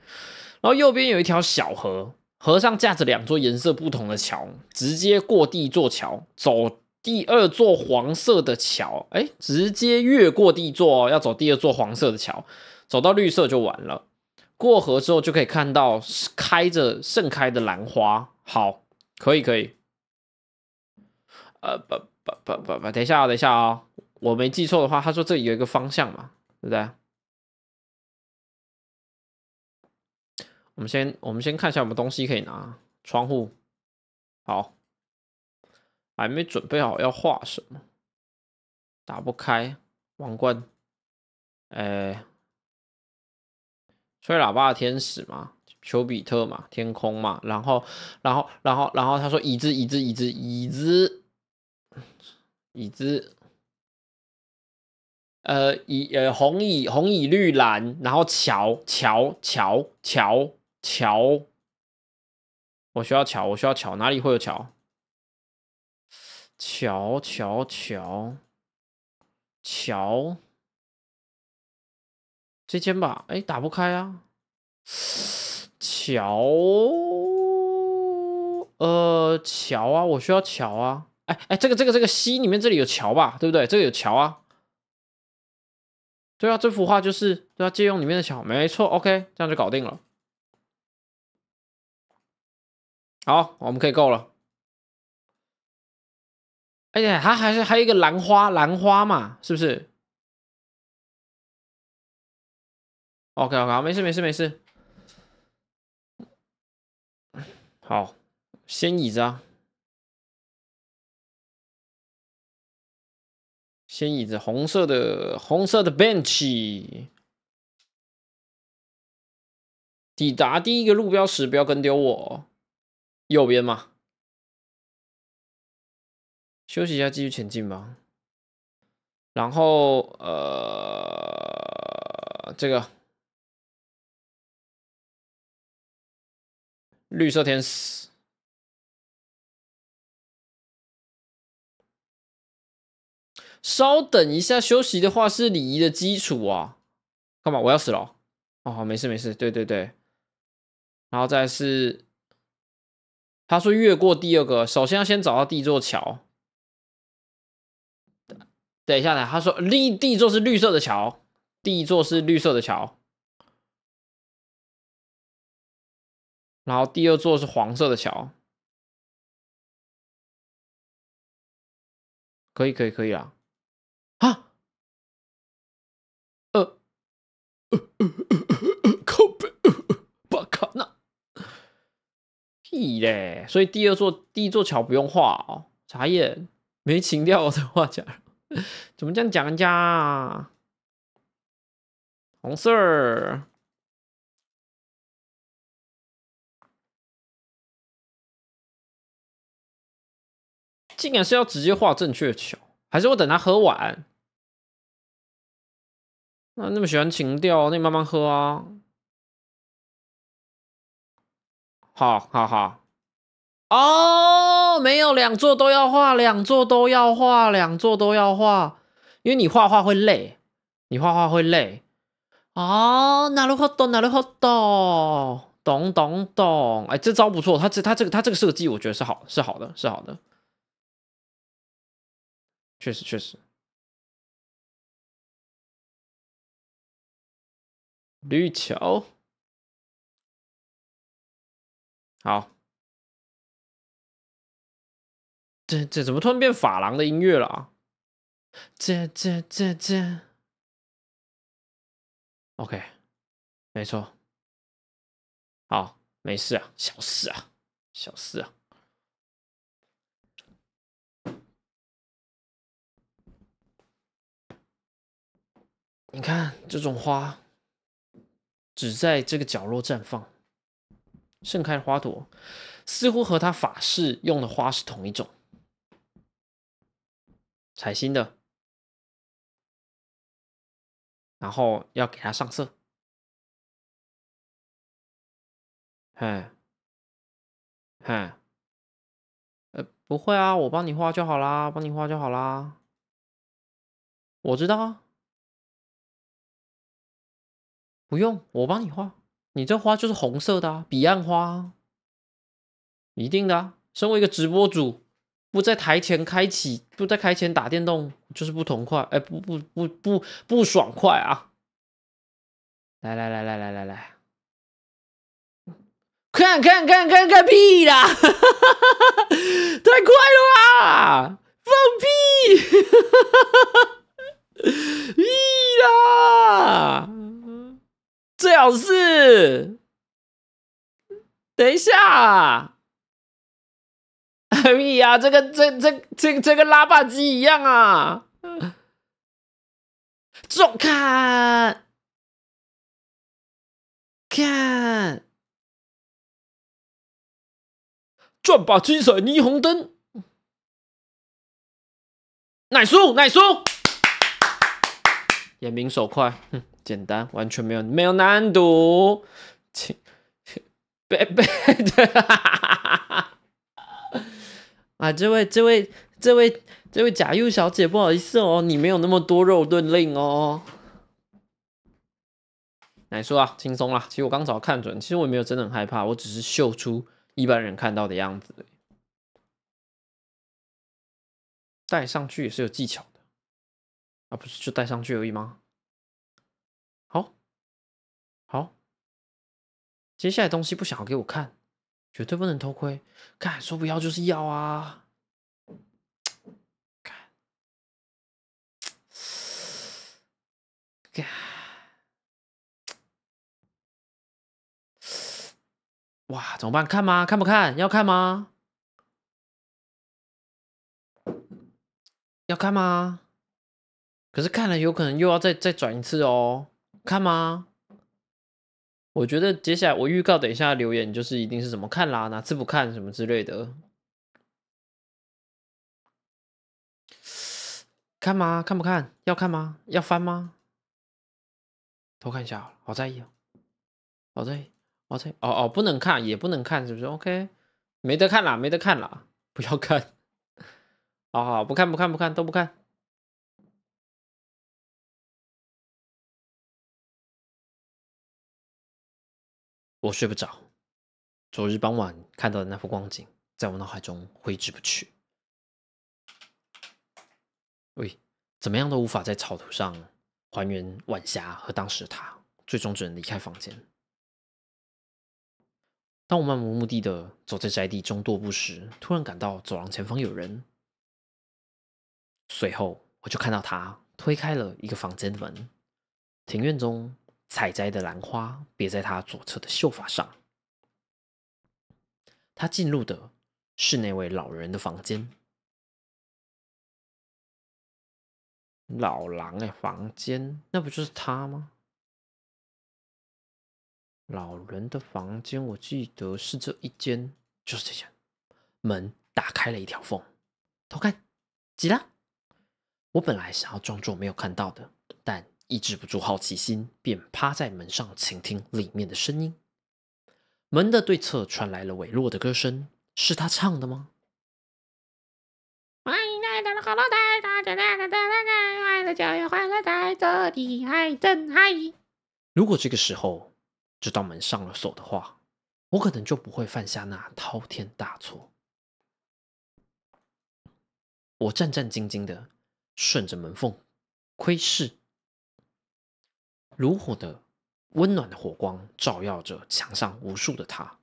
然后右边有一条小河，河上架着两座颜色不同的桥，直接过第一座桥走。第二座黄色的桥，哎，直接越过第座，要走第二座黄色的桥，走到绿色就完了。过河之后就可以看到开着盛开的兰花。好，可以可以。呃，不不不不不，等一下等一下啊！我没记错的话，他说这里有一个方向嘛，对不对？我们先我们先看一下，有们东西可以拿？窗户。好。还没准备好要画什么？打不开王冠。哎，吹喇叭的天使嘛，丘比特嘛，天空嘛，然后，然后，然后，然后他说椅子，椅子，椅子，椅子，椅子。呃，椅呃，红椅，红椅，绿蓝，然后桥，桥，桥，桥，桥。我需要桥，我需要桥，哪里会有桥？桥桥桥桥，这间吧？哎，打不开啊！桥，呃，桥啊，我需要桥啊！哎哎，这个这个这个溪里面这里有桥吧？对不对？这个有桥啊！对啊，这幅画就是对啊，借用里面的桥，没错。OK，这样就搞定了。好，我们可以够了。而且他还是还有一个兰花，兰花嘛，是不是？OK OK，没事没事没事。好，先椅子啊，先椅子，红色的红色的 bench。抵达第一个路标时，不要跟丢我，右边嘛。休息一下，继续前进吧。然后，呃，这个绿色天使，稍等一下，休息的话是礼仪的基础啊。干嘛？我要死了！哦，没事没事，对对对。然后再是，他说越过第二个，首先要先找到第一座桥。等一下，呢，他说，第一座是绿色的桥，第一座是绿色的桥，然后第二座是黄色的桥，可以，可以，可以啦，啊，呃，呃呃呃，靠背，把卡那，屁嘞，所以第二座、第一座桥不用画哦，茶叶没情调的画家。怎么这样讲人家？红色儿，竟然是要直接画正确球，还是我等他喝完？那那么喜欢情调，那你慢慢喝啊！好好好，哦。没有两座都要画，两座都要画，两座都要画，因为你画画会累，你画画会累。啊，哪路好懂，哪路好懂，懂懂懂。哎，这招不错，他这他这个他这个设计，我觉得是好，是好的，是好的。确实确实。绿桥，好。这这怎么突然变法郎的音乐了啊？这这这这，OK，没错，好，没事啊，小事啊，小事啊。你看这种花，只在这个角落绽放，盛开的花朵似乎和他法式用的花是同一种。彩心的，然后要给它上色。哎，哎，呃，不会啊，我帮你画就好啦，帮你画就好啦。我知道啊，不用，我帮你画。你这花就是红色的，彼岸花，一定的。身为一个直播主。不在台前开启，不在台前打电动，就是不痛快，哎，不不不不不爽快啊！来来来来来来来，看看看看看屁啦！太快了啊！放屁！屁啦！最好是等一下啊！可以啊，这个这这这这个拉霸机一样啊！中看，看，转把金色霓虹灯，奶叔，奶叔，眼明手快，哼，简单，完全没有没有难度，请，别别，哈哈哈哈！啊，这位、这位、这位、这位贾玉小姐，不好意思哦，你没有那么多肉盾令哦。来说啊，轻松了。其实我刚早看准，其实我也没有真的很害怕，我只是秀出一般人看到的样子。戴上去也是有技巧的，啊，不是就戴上去而已吗？好，好，接下来东西不想要给我看。绝对不能偷窥！看，说不要就是要啊！看，哇，怎么办？看吗？看不看？要看吗？要看吗？可是看了，有可能又要再再转一次哦。看吗？我觉得接下来我预告，等一下留言就是一定是怎么看啦，哪次不看什么之类的，看吗？看不看？要看吗？要翻吗？偷看一下，好在意哦，好在，好在，意哦哦，不能看也不能看，是不是？OK，没得看啦，没得看啦，不要看，好好，不看不看不看都不看。我睡不着，昨日傍晚看到的那幅光景在我脑海中挥之不去。喂，怎么样都无法在草图上还原晚霞和当时的他，最终只能离开房间。当我漫无目的的走在宅地中踱步时，突然感到走廊前方有人，随后我就看到他推开了一个房间的门，庭院中。采摘的兰花别在他左侧的秀发上。他进入的是那位老人的房间。老狼的房间那不就是他吗？老人的房间，我记得是这一间，就是这间。门打开了一条缝，偷看，急了。我本来想要装作没有看到的。抑制不住好奇心，便趴在门上倾听里面的声音。门的对侧传来了韦洛的歌声，是他唱的吗？如果这个时候知道门上了锁的话，我可能就不会犯下那滔天大错。我战战兢兢的顺着门缝窥视。炉火的温暖的火光照耀着墙上无数的他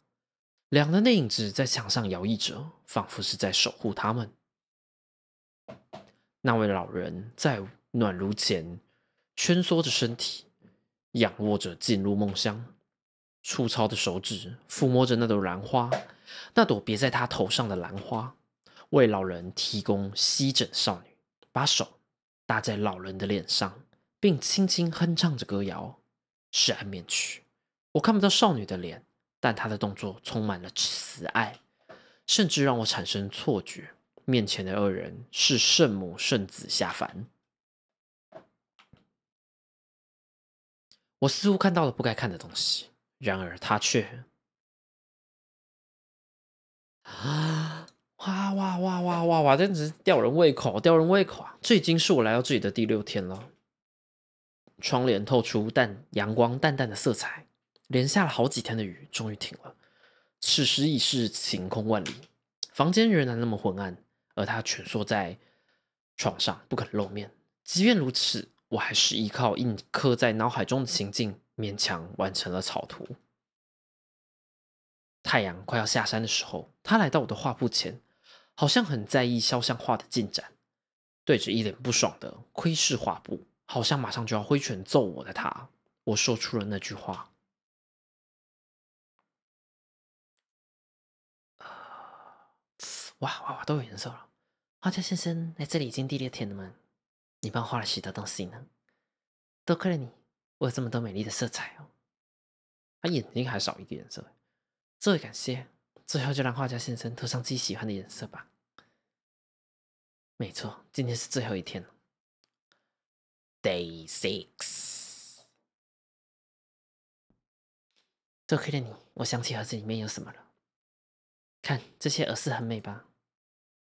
两人的影子在墙上摇曳着，仿佛是在守护他们。那位老人在暖炉前蜷缩着身体，仰卧着进入梦乡。粗糙的手指抚摸着那朵兰花，那朵别在他头上的兰花，为老人提供吸枕。少女把手搭在老人的脸上。并轻轻哼唱着歌谣，是安眠曲。我看不到少女的脸，但她的动作充满了慈爱，甚至让我产生错觉，面前的二人是圣母圣子下凡。我似乎看到了不该看的东西，然而他却……啊！哇哇哇哇哇哇！真是吊人胃口，吊人胃口啊！这已经是我来到这里的第六天了。窗帘透出，淡阳光淡淡的色彩。连下了好几天的雨，终于停了。此时已是晴空万里，房间仍然那么昏暗，而他蜷缩在床上不肯露面。即便如此，我还是依靠印刻在脑海中的行径，勉强完成了草图。太阳快要下山的时候，他来到我的画布前，好像很在意肖像画的进展，对着一脸不爽的窥视画布。好像马上就要挥拳揍我的他，我说出了那句话。哇哇哇，都有颜色了！画家先生，来这里已经第六天了，你帮我画了许多东西呢，多亏了你，我有这么多美丽的色彩哦。他眼睛还少一个颜色，这位感谢，最后就让画家先生涂上自己喜欢的颜色吧。没错，今天是最后一天了。Day six，多亏了你，我想起盒子里面有什么了。看这些耳饰很美吧？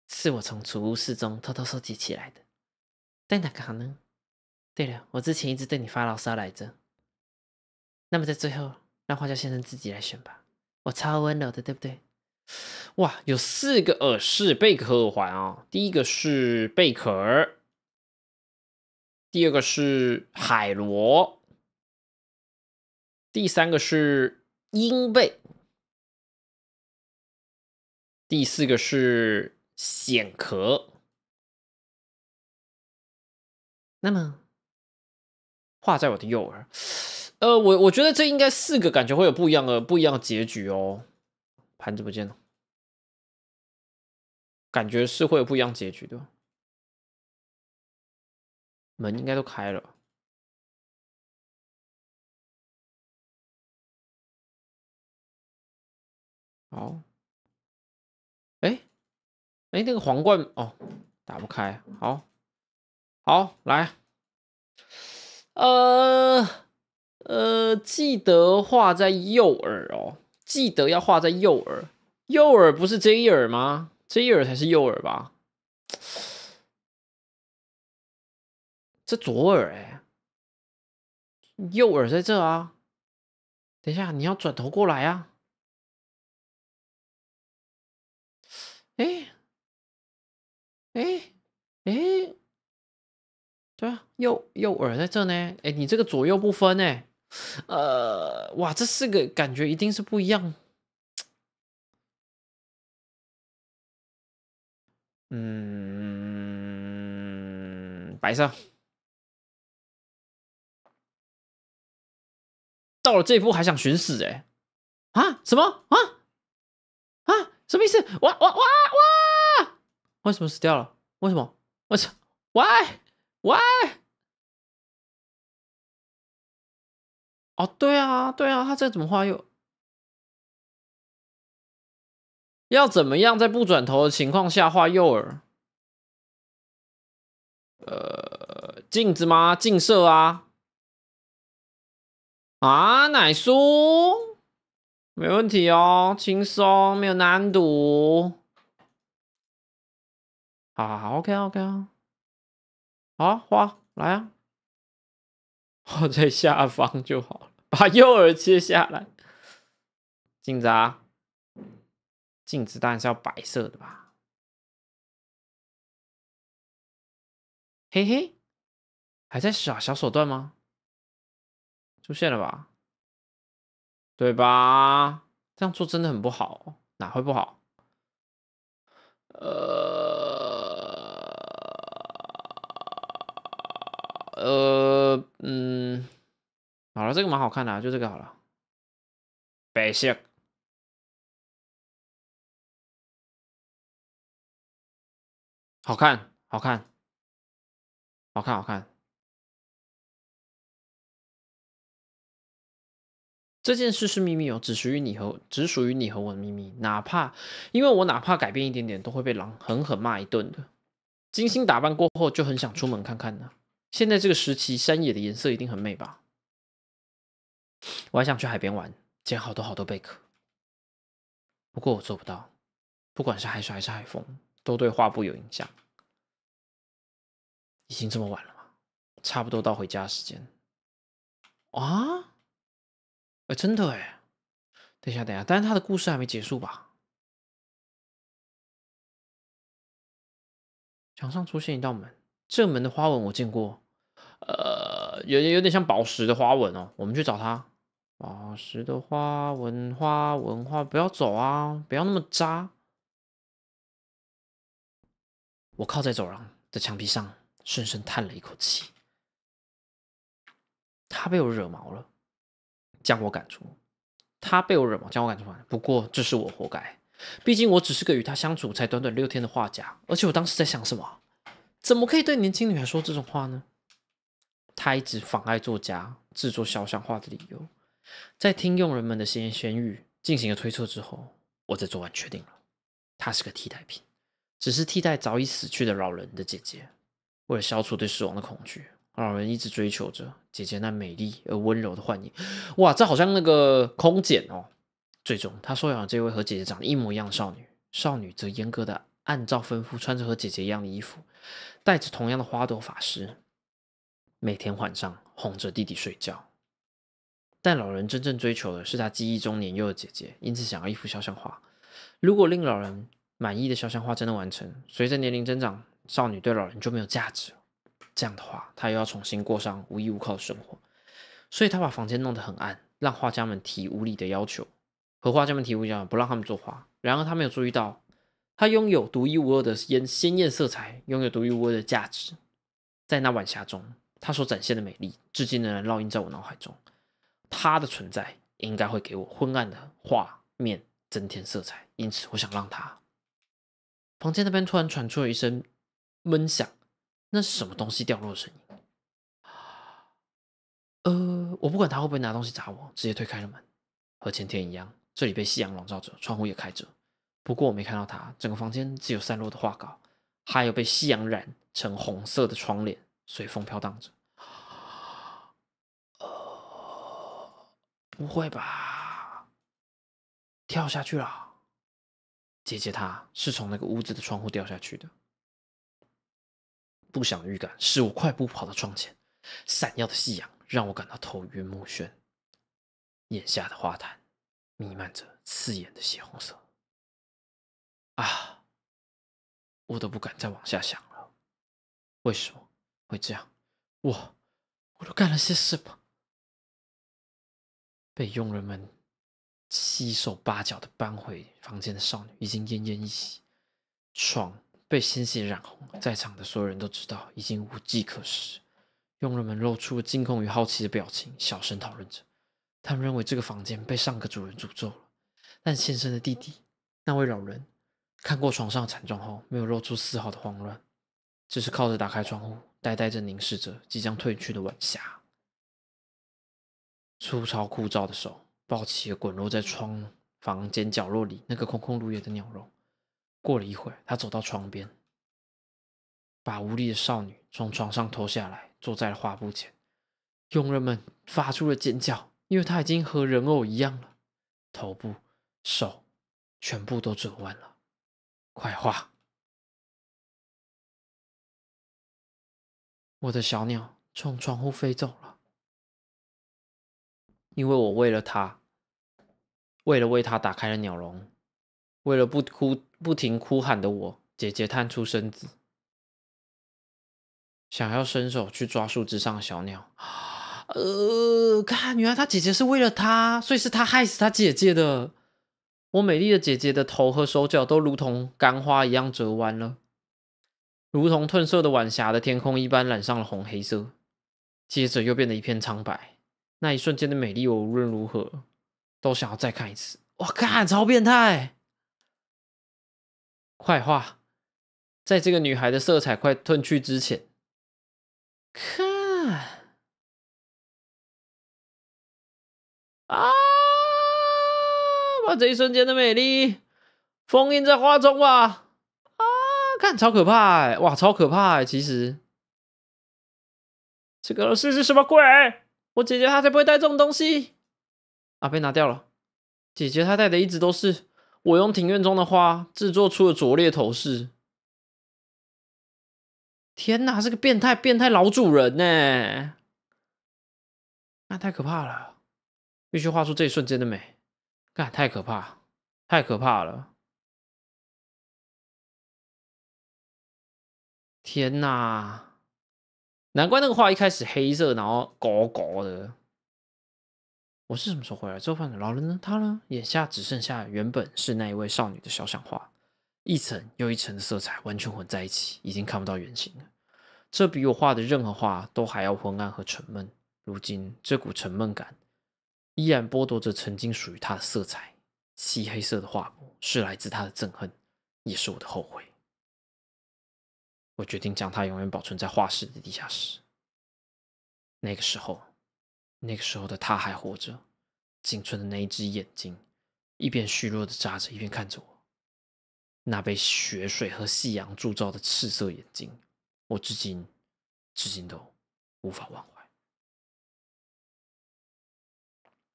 是我从储物室中偷偷收集起来的。戴哪个好呢？对了，我之前一直对你发牢骚来着。那么在最后，让花椒先生自己来选吧。我超温柔的，对不对？哇，有四个耳饰、贝壳耳环哦。第一个是贝壳。第二个是海螺，第三个是鹰贝，第四个是显壳。那么画在我的右耳，呃，我我觉得这应该四个感觉会有不一样的不一样的结局哦。盘子不见了，感觉是会有不一样结局的。门应该都开了。好，哎，哎，那个皇冠哦，打不开。好，好，来，呃，呃，记得画在右耳哦，记得要画在右耳。右耳不是这一耳吗？j 一耳才是右耳吧？这左耳哎，右耳在这啊！等一下，你要转头过来啊！哎哎哎，对啊，右右耳在这呢。哎，你这个左右不分呢，呃，哇，这四个感觉一定是不一样。嗯，白色。到了这一步还想寻死？哎，啊什么啊啊？什么意思？哇哇哇哇！为什么死掉了？为什么？我操喂喂。哦，对啊对啊，他这怎么画右？要怎么样在不转头的情况下画诱饵？呃，镜子吗？镜射啊。啊，奶酥，没问题哦，轻松，没有难度。啊，OK，OK 啊，好花来啊，我 在下方就好了，把右耳切下来。镜子啊，镜子当然是要白色的吧？嘿嘿，还在耍小手段吗？出现了吧？对吧？这样做真的很不好，哪会不好？呃呃嗯，好了，这个蛮好看的，就这个好了。白色，好看，好看，好看，好看。这件事是秘密哦，只属于你和只属于你和我的秘密。哪怕因为我哪怕改变一点点，都会被狼狠狠骂一顿的。精心打扮过后，就很想出门看看呢。现在这个时期，山野的颜色一定很美吧？我还想去海边玩，捡好多好多贝壳。不过我做不到，不管是海水还是海风，都对画布有影响。已经这么晚了吗？差不多到回家时间。啊！哎，真的哎！等一下，等一下，但是他的故事还没结束吧？墙上出现一道门，这门的花纹我见过，呃，有有点像宝石的花纹哦。我们去找他，宝石的花纹，花纹花，不要走啊，不要那么渣！我靠在走廊的墙壁上，深深叹了一口气，他被我惹毛了。将我赶出，他被我惹毛，将我赶出房。不过这是我活该，毕竟我只是个与他相处才短短六天的画家。而且我当时在想什么？怎么可以对年轻女孩说这种话呢？他一直妨碍作家制作肖像画的理由，在听佣人们的先言先语进行了推测之后，我在昨晚确定了，他是个替代品，只是替代早已死去的老人的姐姐。为了消除对死亡的恐惧，老人一直追求着。姐姐那美丽而温柔的幻影，哇，这好像那个空姐哦。最终，他收养了这位和姐姐长得一模一样的少女。少女则严格的按照吩咐，穿着和姐姐一样的衣服，戴着同样的花朵发饰，每天晚上哄着弟弟睡觉。但老人真正追求的是他记忆中年幼的姐姐，因此想要一幅肖像画。如果令老人满意的肖像画真的完成，随着年龄增长，少女对老人就没有价值了。这样的话，他又要重新过上无依无靠的生活，所以他把房间弄得很暗，让画家们提无理的要求，和画家们提无要求，不让他们作画。然而他没有注意到，他拥有独一无二的鲜鲜艳色彩，拥有独一无二的价值。在那晚霞中，他所展现的美丽，至今仍然烙印在我脑海中。他的存在应该会给我昏暗的画面增添色彩，因此我想让他。房间那边突然传出了一声闷响。那是什么东西掉落的声音？呃，我不管他会不会拿东西砸我，直接推开了门，和前天一样，这里被夕阳笼罩着，窗户也开着，不过我没看到他。整个房间只有散落的画稿，还有被夕阳染成红色的窗帘随风飘荡着。不会吧？跳下去了？姐姐，她是从那个屋子的窗户掉下去的。不祥的预感使我快步跑到窗前，闪耀的夕阳让我感到头晕目眩。眼下的花坛弥漫着刺眼的血红色。啊！我都不敢再往下想了。为什么会这样？我……我都干了些什么？被佣人们七手八脚的搬回房间的少女已经奄奄一息。床被鲜血染红在场的所有人都知道，已经无计可施。佣人们露出了惊恐与好奇的表情，小声讨论着。他们认为这个房间被上个主人诅咒了。但先生的弟弟，那位老人，看过床上惨状后，没有露出丝毫的慌乱，只是靠着打开窗户，呆呆着凝视着即将褪去的晚霞。粗糙枯燥的手，抱起地滚落在窗房间角落里那个空空如也的鸟笼。过了一会，他走到床边，把无力的少女从床上拖下来，坐在了画布前。佣人们发出了尖叫，因为她已经和人偶一样了，头部、手全部都折弯了。快画！我的小鸟从窗户飞走了，因为我为了它，为了为它打开了鸟笼。为了不哭不停哭喊的我，姐姐探出身子，想要伸手去抓树枝上的小鸟。呃，看，原来她姐姐是为了他，所以是他害死他姐姐的。我美丽的姐姐的头和手脚都如同干花一样折弯了，如同褪色的晚霞的天空一般染上了红黑色，接着又变得一片苍白。那一瞬间的美丽，我无论如何都想要再看一次。我看，超变态！快画，在这个女孩的色彩快褪去之前，看啊！把这一瞬间的美丽封印在画中吧！啊，看超可怕！哇，超可怕！其实这个是是什么鬼？我姐姐她才不会带这种东西啊！被拿掉了，姐姐她带的一直都是。我用庭院中的花制作出了拙劣头饰。天哪，是个变态变态老主人呢！那太可怕了，必须画出这一瞬间的美。干，太可怕，太可怕了！天哪，难怪那个画一开始黑色，然后高高的。我是什么时候回来做饭的老人呢？他呢？眼下只剩下原本是那一位少女的小像画，一层又一层的色彩完全混在一起，已经看不到原形了。这比我画的任何画都还要昏暗和沉闷。如今这股沉闷感依然剥夺着曾经属于他的色彩。漆黑色的画布是来自他的憎恨，也是我的后悔。我决定将它永远保存在画室的地下室。那个时候。那个时候的他还活着，仅存的那一只眼睛，一边虚弱的眨着，一边看着我。那被血水和夕阳铸造的赤色眼睛，我至今至今都无法忘怀。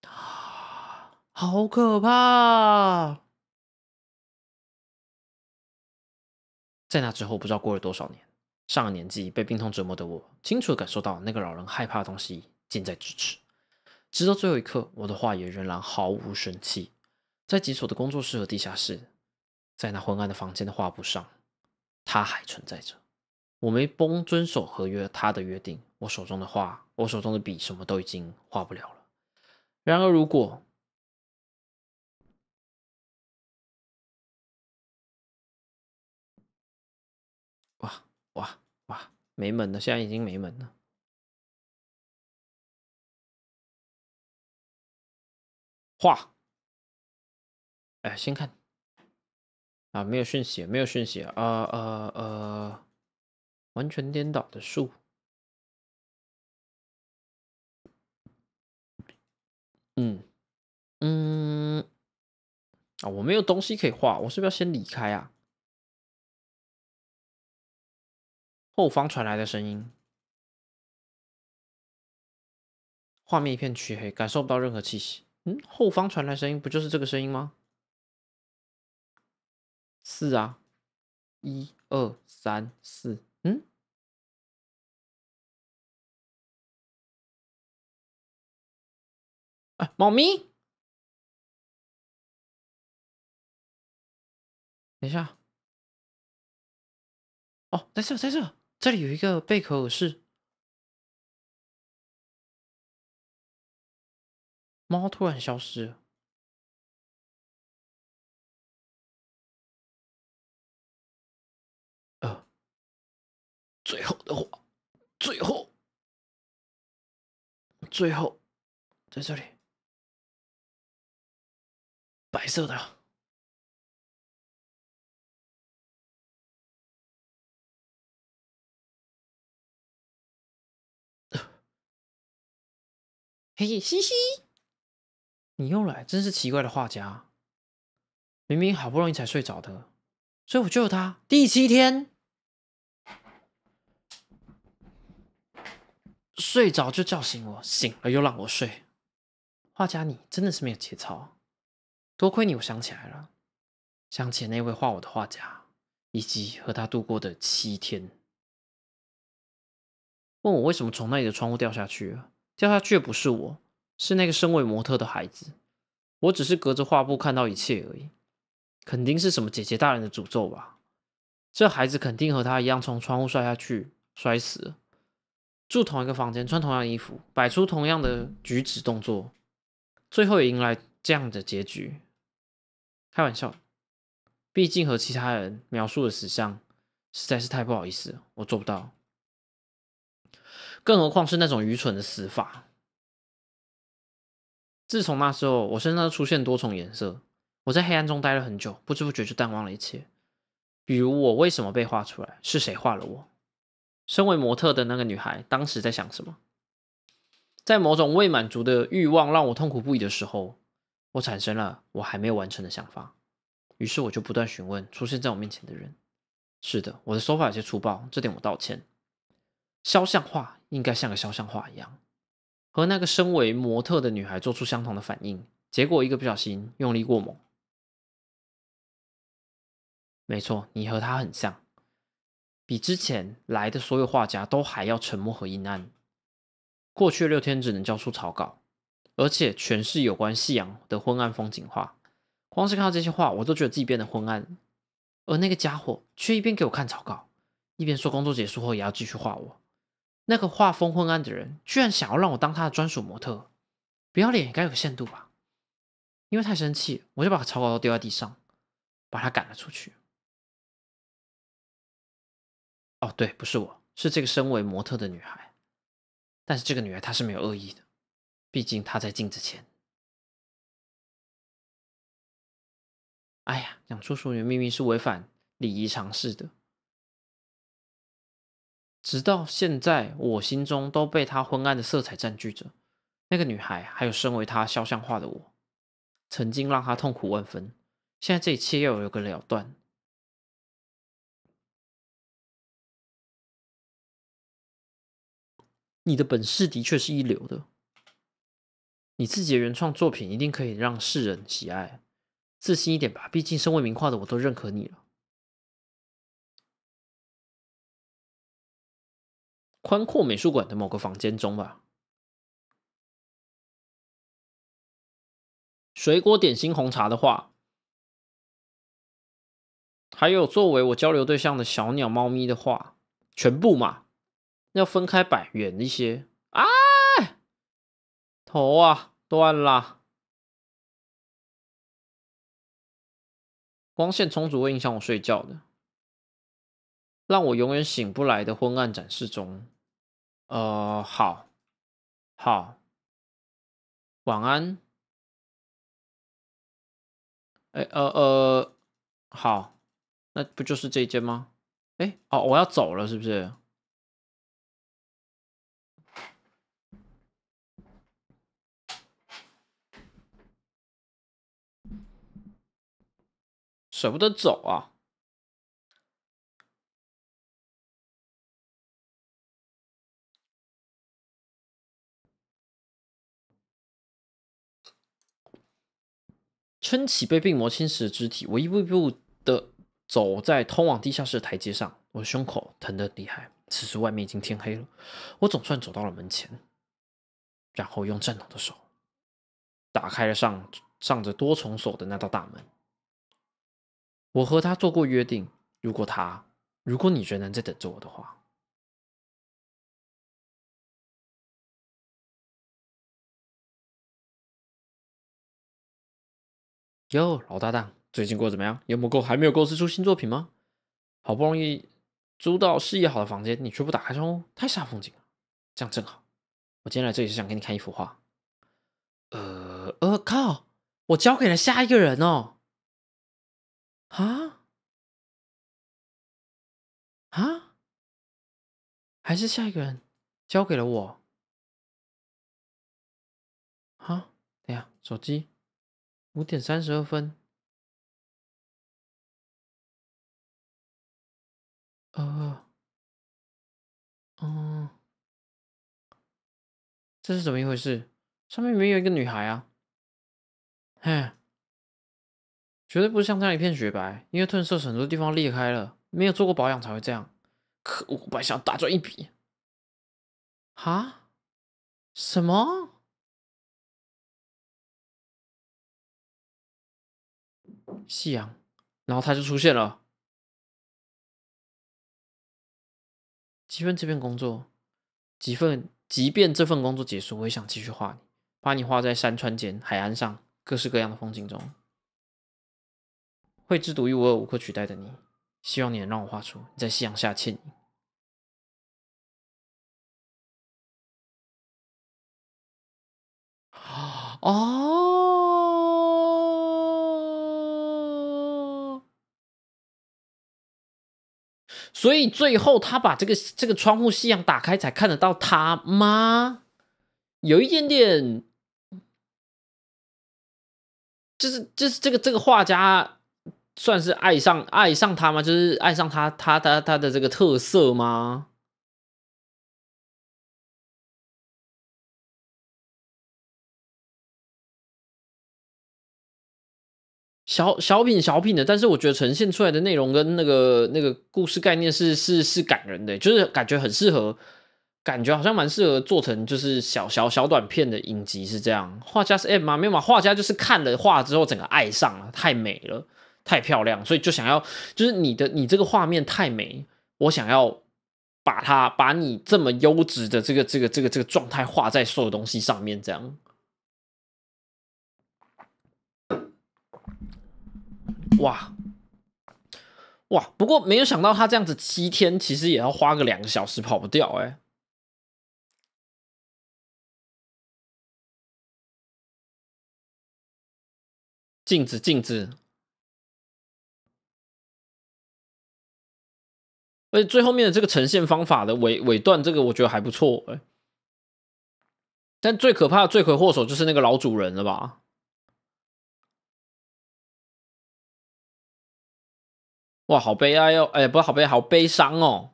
啊，好可怕！在那之后，不知道过了多少年，上了年纪，被病痛折磨的我，清楚的感受到那个老人害怕的东西。近在咫尺，直到最后一刻，我的画也仍然毫无生气。在吉所的工作室和地下室，在那昏暗的房间的画布上，它还存在着。我没崩，遵守合约，他的约定。我手中的画，我手中的笔，什么都已经画不了了。然而，如果……哇哇哇，没门了！现在已经没门了。画，哎，先看啊，没有顺序，没有顺序啊呃呃，完全颠倒的树，嗯嗯啊，我没有东西可以画，我是不是要先离开啊？后方传来的声音，画面一片漆黑，感受不到任何气息。嗯，后方传来声音，不就是这个声音吗？是啊，一二三四，嗯，哎，猫咪，等一下，哦，在这，在这，这里有一个贝壳耳饰。猫突然消失了。呃，最后的话，最后，最后，在这里，白色的。嘿，嘻嘻。你又来，真是奇怪的画家。明明好不容易才睡着的，所以我救他。第七天睡着就叫醒我，醒了又让我睡。画家，你真的是没有节操。多亏你，我想起来了，想起那位画我的画家，以及和他度过的七天。问我为什么从那里的窗户掉下去了？掉下去的不是我。是那个身为模特的孩子，我只是隔着画布看到一切而已。肯定是什么姐姐大人的诅咒吧？这孩子肯定和他一样从窗户摔下去，摔死了。住同一个房间，穿同样衣服，摆出同样的举止动作，最后也迎来这样的结局。开玩笑，毕竟和其他人描述的死相实在是太不好意思，我做不到。更何况是那种愚蠢的死法。自从那时候，我身上出现多重颜色。我在黑暗中待了很久，不知不觉就淡忘了一切。比如，我为什么被画出来？是谁画了我？身为模特的那个女孩当时在想什么？在某种未满足的欲望让我痛苦不已的时候，我产生了我还没有完成的想法。于是，我就不断询问出现在我面前的人。是的，我的手法有些粗暴，这点我道歉。肖像画应该像个肖像画一样。和那个身为模特的女孩做出相同的反应，结果一个不小心用力过猛。没错，你和他很像，比之前来的所有画家都还要沉默和阴暗。过去六天只能交出草稿，而且全是有关夕阳的昏暗风景画。光是看到这些画，我都觉得自己变得昏暗。而那个家伙却一边给我看草稿，一边说工作结束后也要继续画我。那个画风昏暗的人居然想要让我当他的专属模特，不要脸也该有限度吧？因为太生气，我就把草稿都丢在地上，把他赶了出去。哦，对，不是我，是这个身为模特的女孩。但是这个女孩她是没有恶意的，毕竟她在镜子前。哎呀，讲鼠女秘密是违反礼仪常识的。直到现在，我心中都被他昏暗的色彩占据着。那个女孩，还有身为他肖像画的我，曾经让他痛苦万分。现在这一切要有个了断。你的本事的确是一流的，你自己的原创作品一定可以让世人喜爱。自信一点吧，毕竟身为名画的我都认可你了。宽阔美术馆的某个房间中吧。水果、点心、红茶的话，还有作为我交流对象的小鸟、猫咪的话，全部嘛，要分开摆远一些。啊！头啊，断了！光线充足会影响我睡觉的，让我永远醒不来的昏暗展示中。呃，好，好，晚安。哎，呃呃，好，那不就是这一间吗？哎，哦，我要走了，是不是？舍不得走啊。撑起被病魔侵蚀的肢体，我一步步的走在通往地下室的台阶上，我的胸口疼得厉害。此时外面已经天黑了，我总算走到了门前，然后用颤抖的手打开了上上着多重锁的那道大门。我和他做过约定，如果他，如果你仍然在等着我的话。哟，老搭档，最近过得怎么样？有有够还没有构思出新作品吗？好不容易租到视野好的房间，你却不打开窗户，太煞风景了。这样正好，我今天来这里是想给你看一幅画。呃呃，靠，我交给了下一个人哦。啊啊，还是下一个人交给了我。啊，等下手机。五点三十二分。啊，嗯，这是怎么一回事？上面没有一个女孩啊！哎，绝对不是像这样一片雪白，因为褪色，很多地方裂开了，没有做过保养才会这样。可恶，白想大赚一笔，啊？什么？夕阳，然后他就出现了。即便这份工作，几份即便这份工作结束，我也想继续画你，把你画在山川间、海岸上，各式各样的风景中，绘制独一无二、无可取代的你。希望你能让我画出你在夕阳下倩影。哦。所以最后他把这个这个窗户夕阳打开才看得到他吗？有一点点，就是就是这个这个画家算是爱上爱上他吗？就是爱上他他他他的这个特色吗？小小品、小品的，但是我觉得呈现出来的内容跟那个那个故事概念是是是感人的，就是感觉很适合，感觉好像蛮适合做成就是小小小短片的影集是这样。画家是 M 嘛没有嘛，画家就是看了画之后整个爱上了，太美了，太漂亮，所以就想要，就是你的你这个画面太美，我想要把它把你这么优质的这个这个这个这个状态画在所有东西上面，这样。哇哇！不过没有想到他这样子七天，其实也要花个两个小时跑不掉哎。禁止禁止！而且最后面的这个呈现方法的尾尾段，这个我觉得还不错哎。但最可怕的罪魁祸首就是那个老主人了吧？哇，好悲哀哦！哎，不是好悲，好悲伤哦，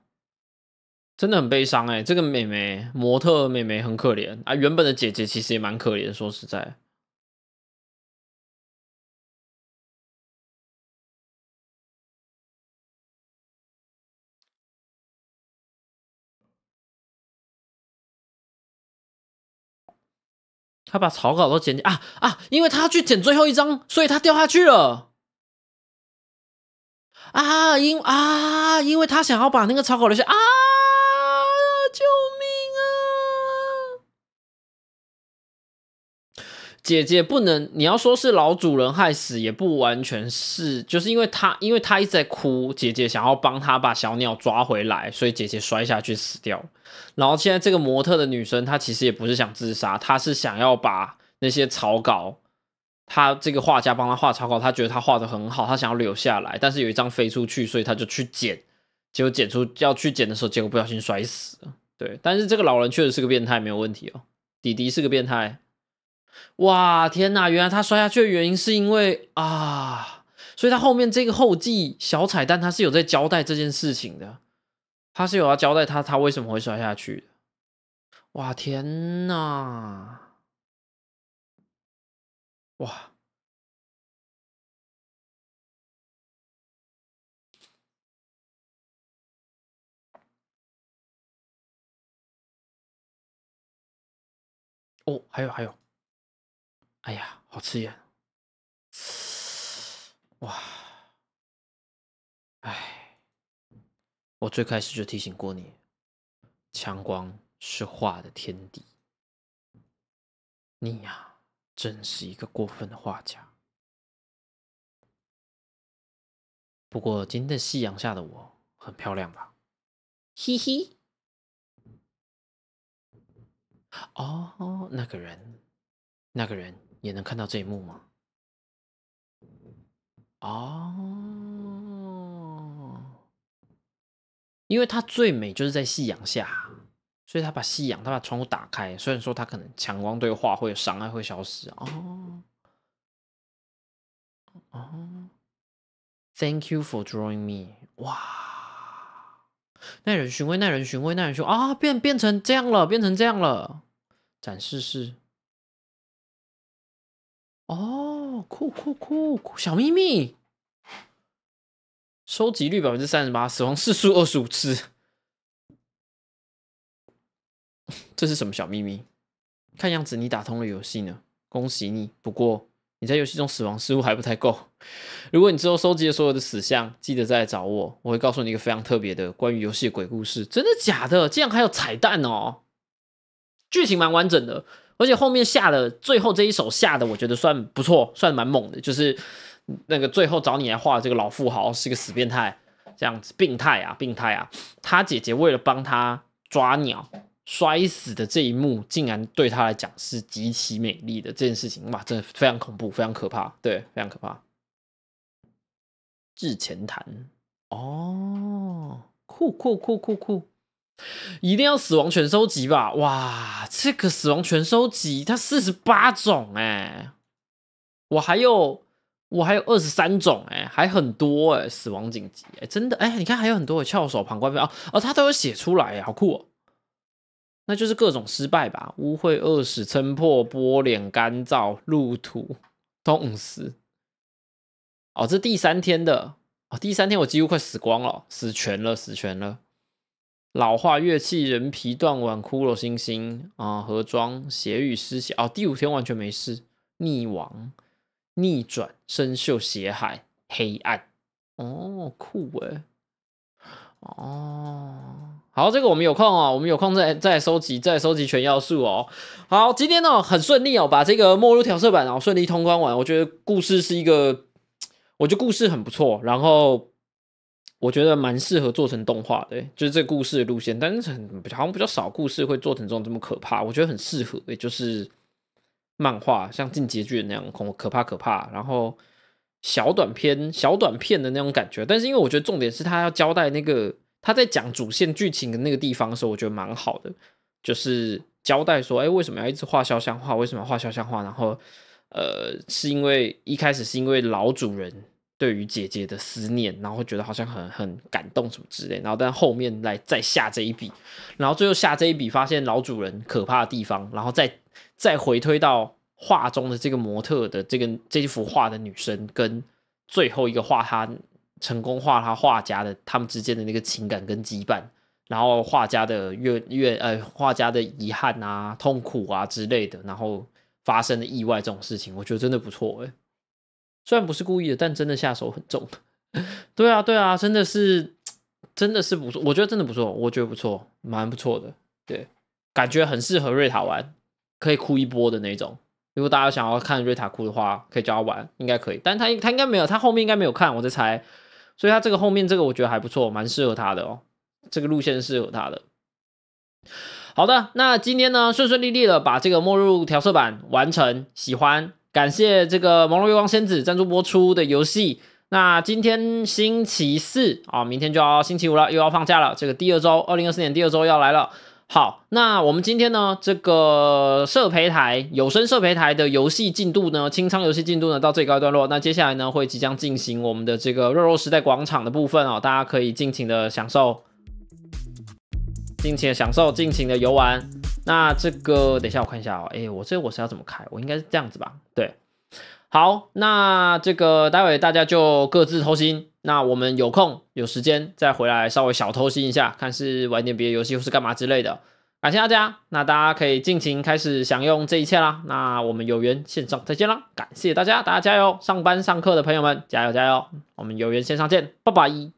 真的很悲伤哎。这个美眉模特美眉很可怜啊，原本的姐姐其实也蛮可怜。说实在，他把草稿都掉啊啊！因为他去捡最后一张，所以他掉下去了。啊，因啊，因为他想要把那个草稿留下啊！救命啊！姐姐不能，你要说是老主人害死，也不完全是，就是因为他，因为他一直在哭，姐姐想要帮他把小鸟抓回来，所以姐姐摔下去死掉。然后现在这个模特的女生，她其实也不是想自杀，她是想要把那些草稿。他这个画家帮他画草稿，他觉得他画的很好，他想要留下来，但是有一张飞出去，所以他就去捡，结果捡出要去捡的时候，结果不小心摔死了。对，但是这个老人确实是个变态，没有问题哦。迪迪是个变态，哇天哪！原来他摔下去的原因是因为啊，所以他后面这个后记小彩蛋他是有在交代这件事情的，他是有要交代他他为什么会摔下去的。哇天哪！哇！哦，还有还有，哎呀，好刺眼！哇，哎，我最开始就提醒过你，强光是画的天敌，你呀。真是一个过分的画家。不过，今天夕阳下的我很漂亮吧？嘿嘿。哦，那个人，那个人也能看到这一幕吗？哦，因为他最美就是在夕阳下。所以他把吸氧，他把窗户打开。虽然说他可能强光对画会有伤害，会消失。哦哦，Thank you for d r a w i n g me。哇，耐人寻味，耐人寻味，耐人寻啊，变变成这样了，变成这样了。展示是哦，酷酷酷酷，小秘密，收集率百分之三十八，死亡次数二十五次。这是什么小秘密？看样子你打通了游戏呢，恭喜你！不过你在游戏中死亡失误还不太够。如果你之后收集了所有的死相，记得再来找我，我会告诉你一个非常特别的关于游戏的鬼故事。真的假的？竟然还有彩蛋哦！剧情蛮完整的，而且后面下的最后这一手下的，我觉得算不错，算蛮猛的。就是那个最后找你来画这个老富豪，是个死变态，这样子病态啊，病态啊！他姐姐为了帮他抓鸟。摔死的这一幕竟然对他来讲是极其美丽的这件事情，哇，真的非常恐怖，非常可怕，对，非常可怕。日前谈，哦，酷酷酷酷酷，一定要死亡全收集吧？哇，这个死亡全收集，它四十八种哎，我还有我还有二十三种哎，还很多哎，死亡紧急哎，真的哎，你看还有很多的翘首旁观，哦哦，他都有写出来好酷哦。那就是各种失败吧，污秽饿死，撑破玻璃、干燥，入土冻死。哦，这第三天的，哦，第三天我几乎快死光了，死全了，死全了。老化乐器人皮断腕、骷髅星星啊，盒装血雨失血哦。第五天完全没事，溺亡逆转生锈血海黑暗哦，酷诶。哦。好，这个我们有空啊，我们有空再再收集再收集全要素哦。好，今天呢很顺利哦，把这个末路调色板然后顺利通关完。我觉得故事是一个，我觉得故事很不错，然后我觉得蛮适合做成动画的，就是这故事的路线，但是很好像比较少故事会做成这种这么可怕，我觉得很适合，也就是漫画像进结的那样恐可怕可怕，然后小短片小短片的那种感觉。但是因为我觉得重点是他要交代那个。他在讲主线剧情的那个地方的时候，我觉得蛮好的，就是交代说，哎，为什么要一直画肖像画？为什么要画肖像画？然后，呃，是因为一开始是因为老主人对于姐姐的思念，然后觉得好像很很感动什么之类。然后，但后面来再下这一笔，然后最后下这一笔，发现老主人可怕的地方，然后再再回推到画中的这个模特的这个这幅画的女生跟最后一个画她。成功画他画家的他们之间的那个情感跟羁绊，然后画家的怨怨呃画家的遗憾啊痛苦啊之类的，然后发生的意外这种事情，我觉得真的不错诶，虽然不是故意的，但真的下手很重。对啊对啊，真的是真的是不错，我觉得真的不错，我觉得不错，蛮不错的。对，感觉很适合瑞塔玩，可以哭一波的那种。如果大家想要看瑞塔哭的话，可以叫他玩，应该可以。但他他应该没有，他后面应该没有看，我这才。所以它这个后面这个我觉得还不错，蛮适合它的哦，这个路线适合它的。好的，那今天呢顺顺利利的把这个末日调色板完成，喜欢感谢这个朦胧月光仙子赞助播出的游戏。那今天星期四啊，明天就要星期五了，又要放假了，这个第二周，二零二四年第二周要来了。好，那我们今天呢，这个社培台有声社培台的游戏进度呢，清仓游戏进度呢到最高段落。那接下来呢，会即将进行我们的这个肉肉时代广场的部分哦，大家可以尽情的享受，尽情享受，尽情的游玩。那这个等一下我看一下哦，哎，我这我是要怎么开？我应该是这样子吧？对，好，那这个待会大家就各自偷心。那我们有空有时间再回来稍微小偷心一下，看是玩点别的游戏或是干嘛之类的。感谢大家，那大家可以尽情开始享用这一切啦。那我们有缘线上再见啦，感谢大家，大家加油！上班上课的朋友们加油加油，我们有缘线上见，拜拜。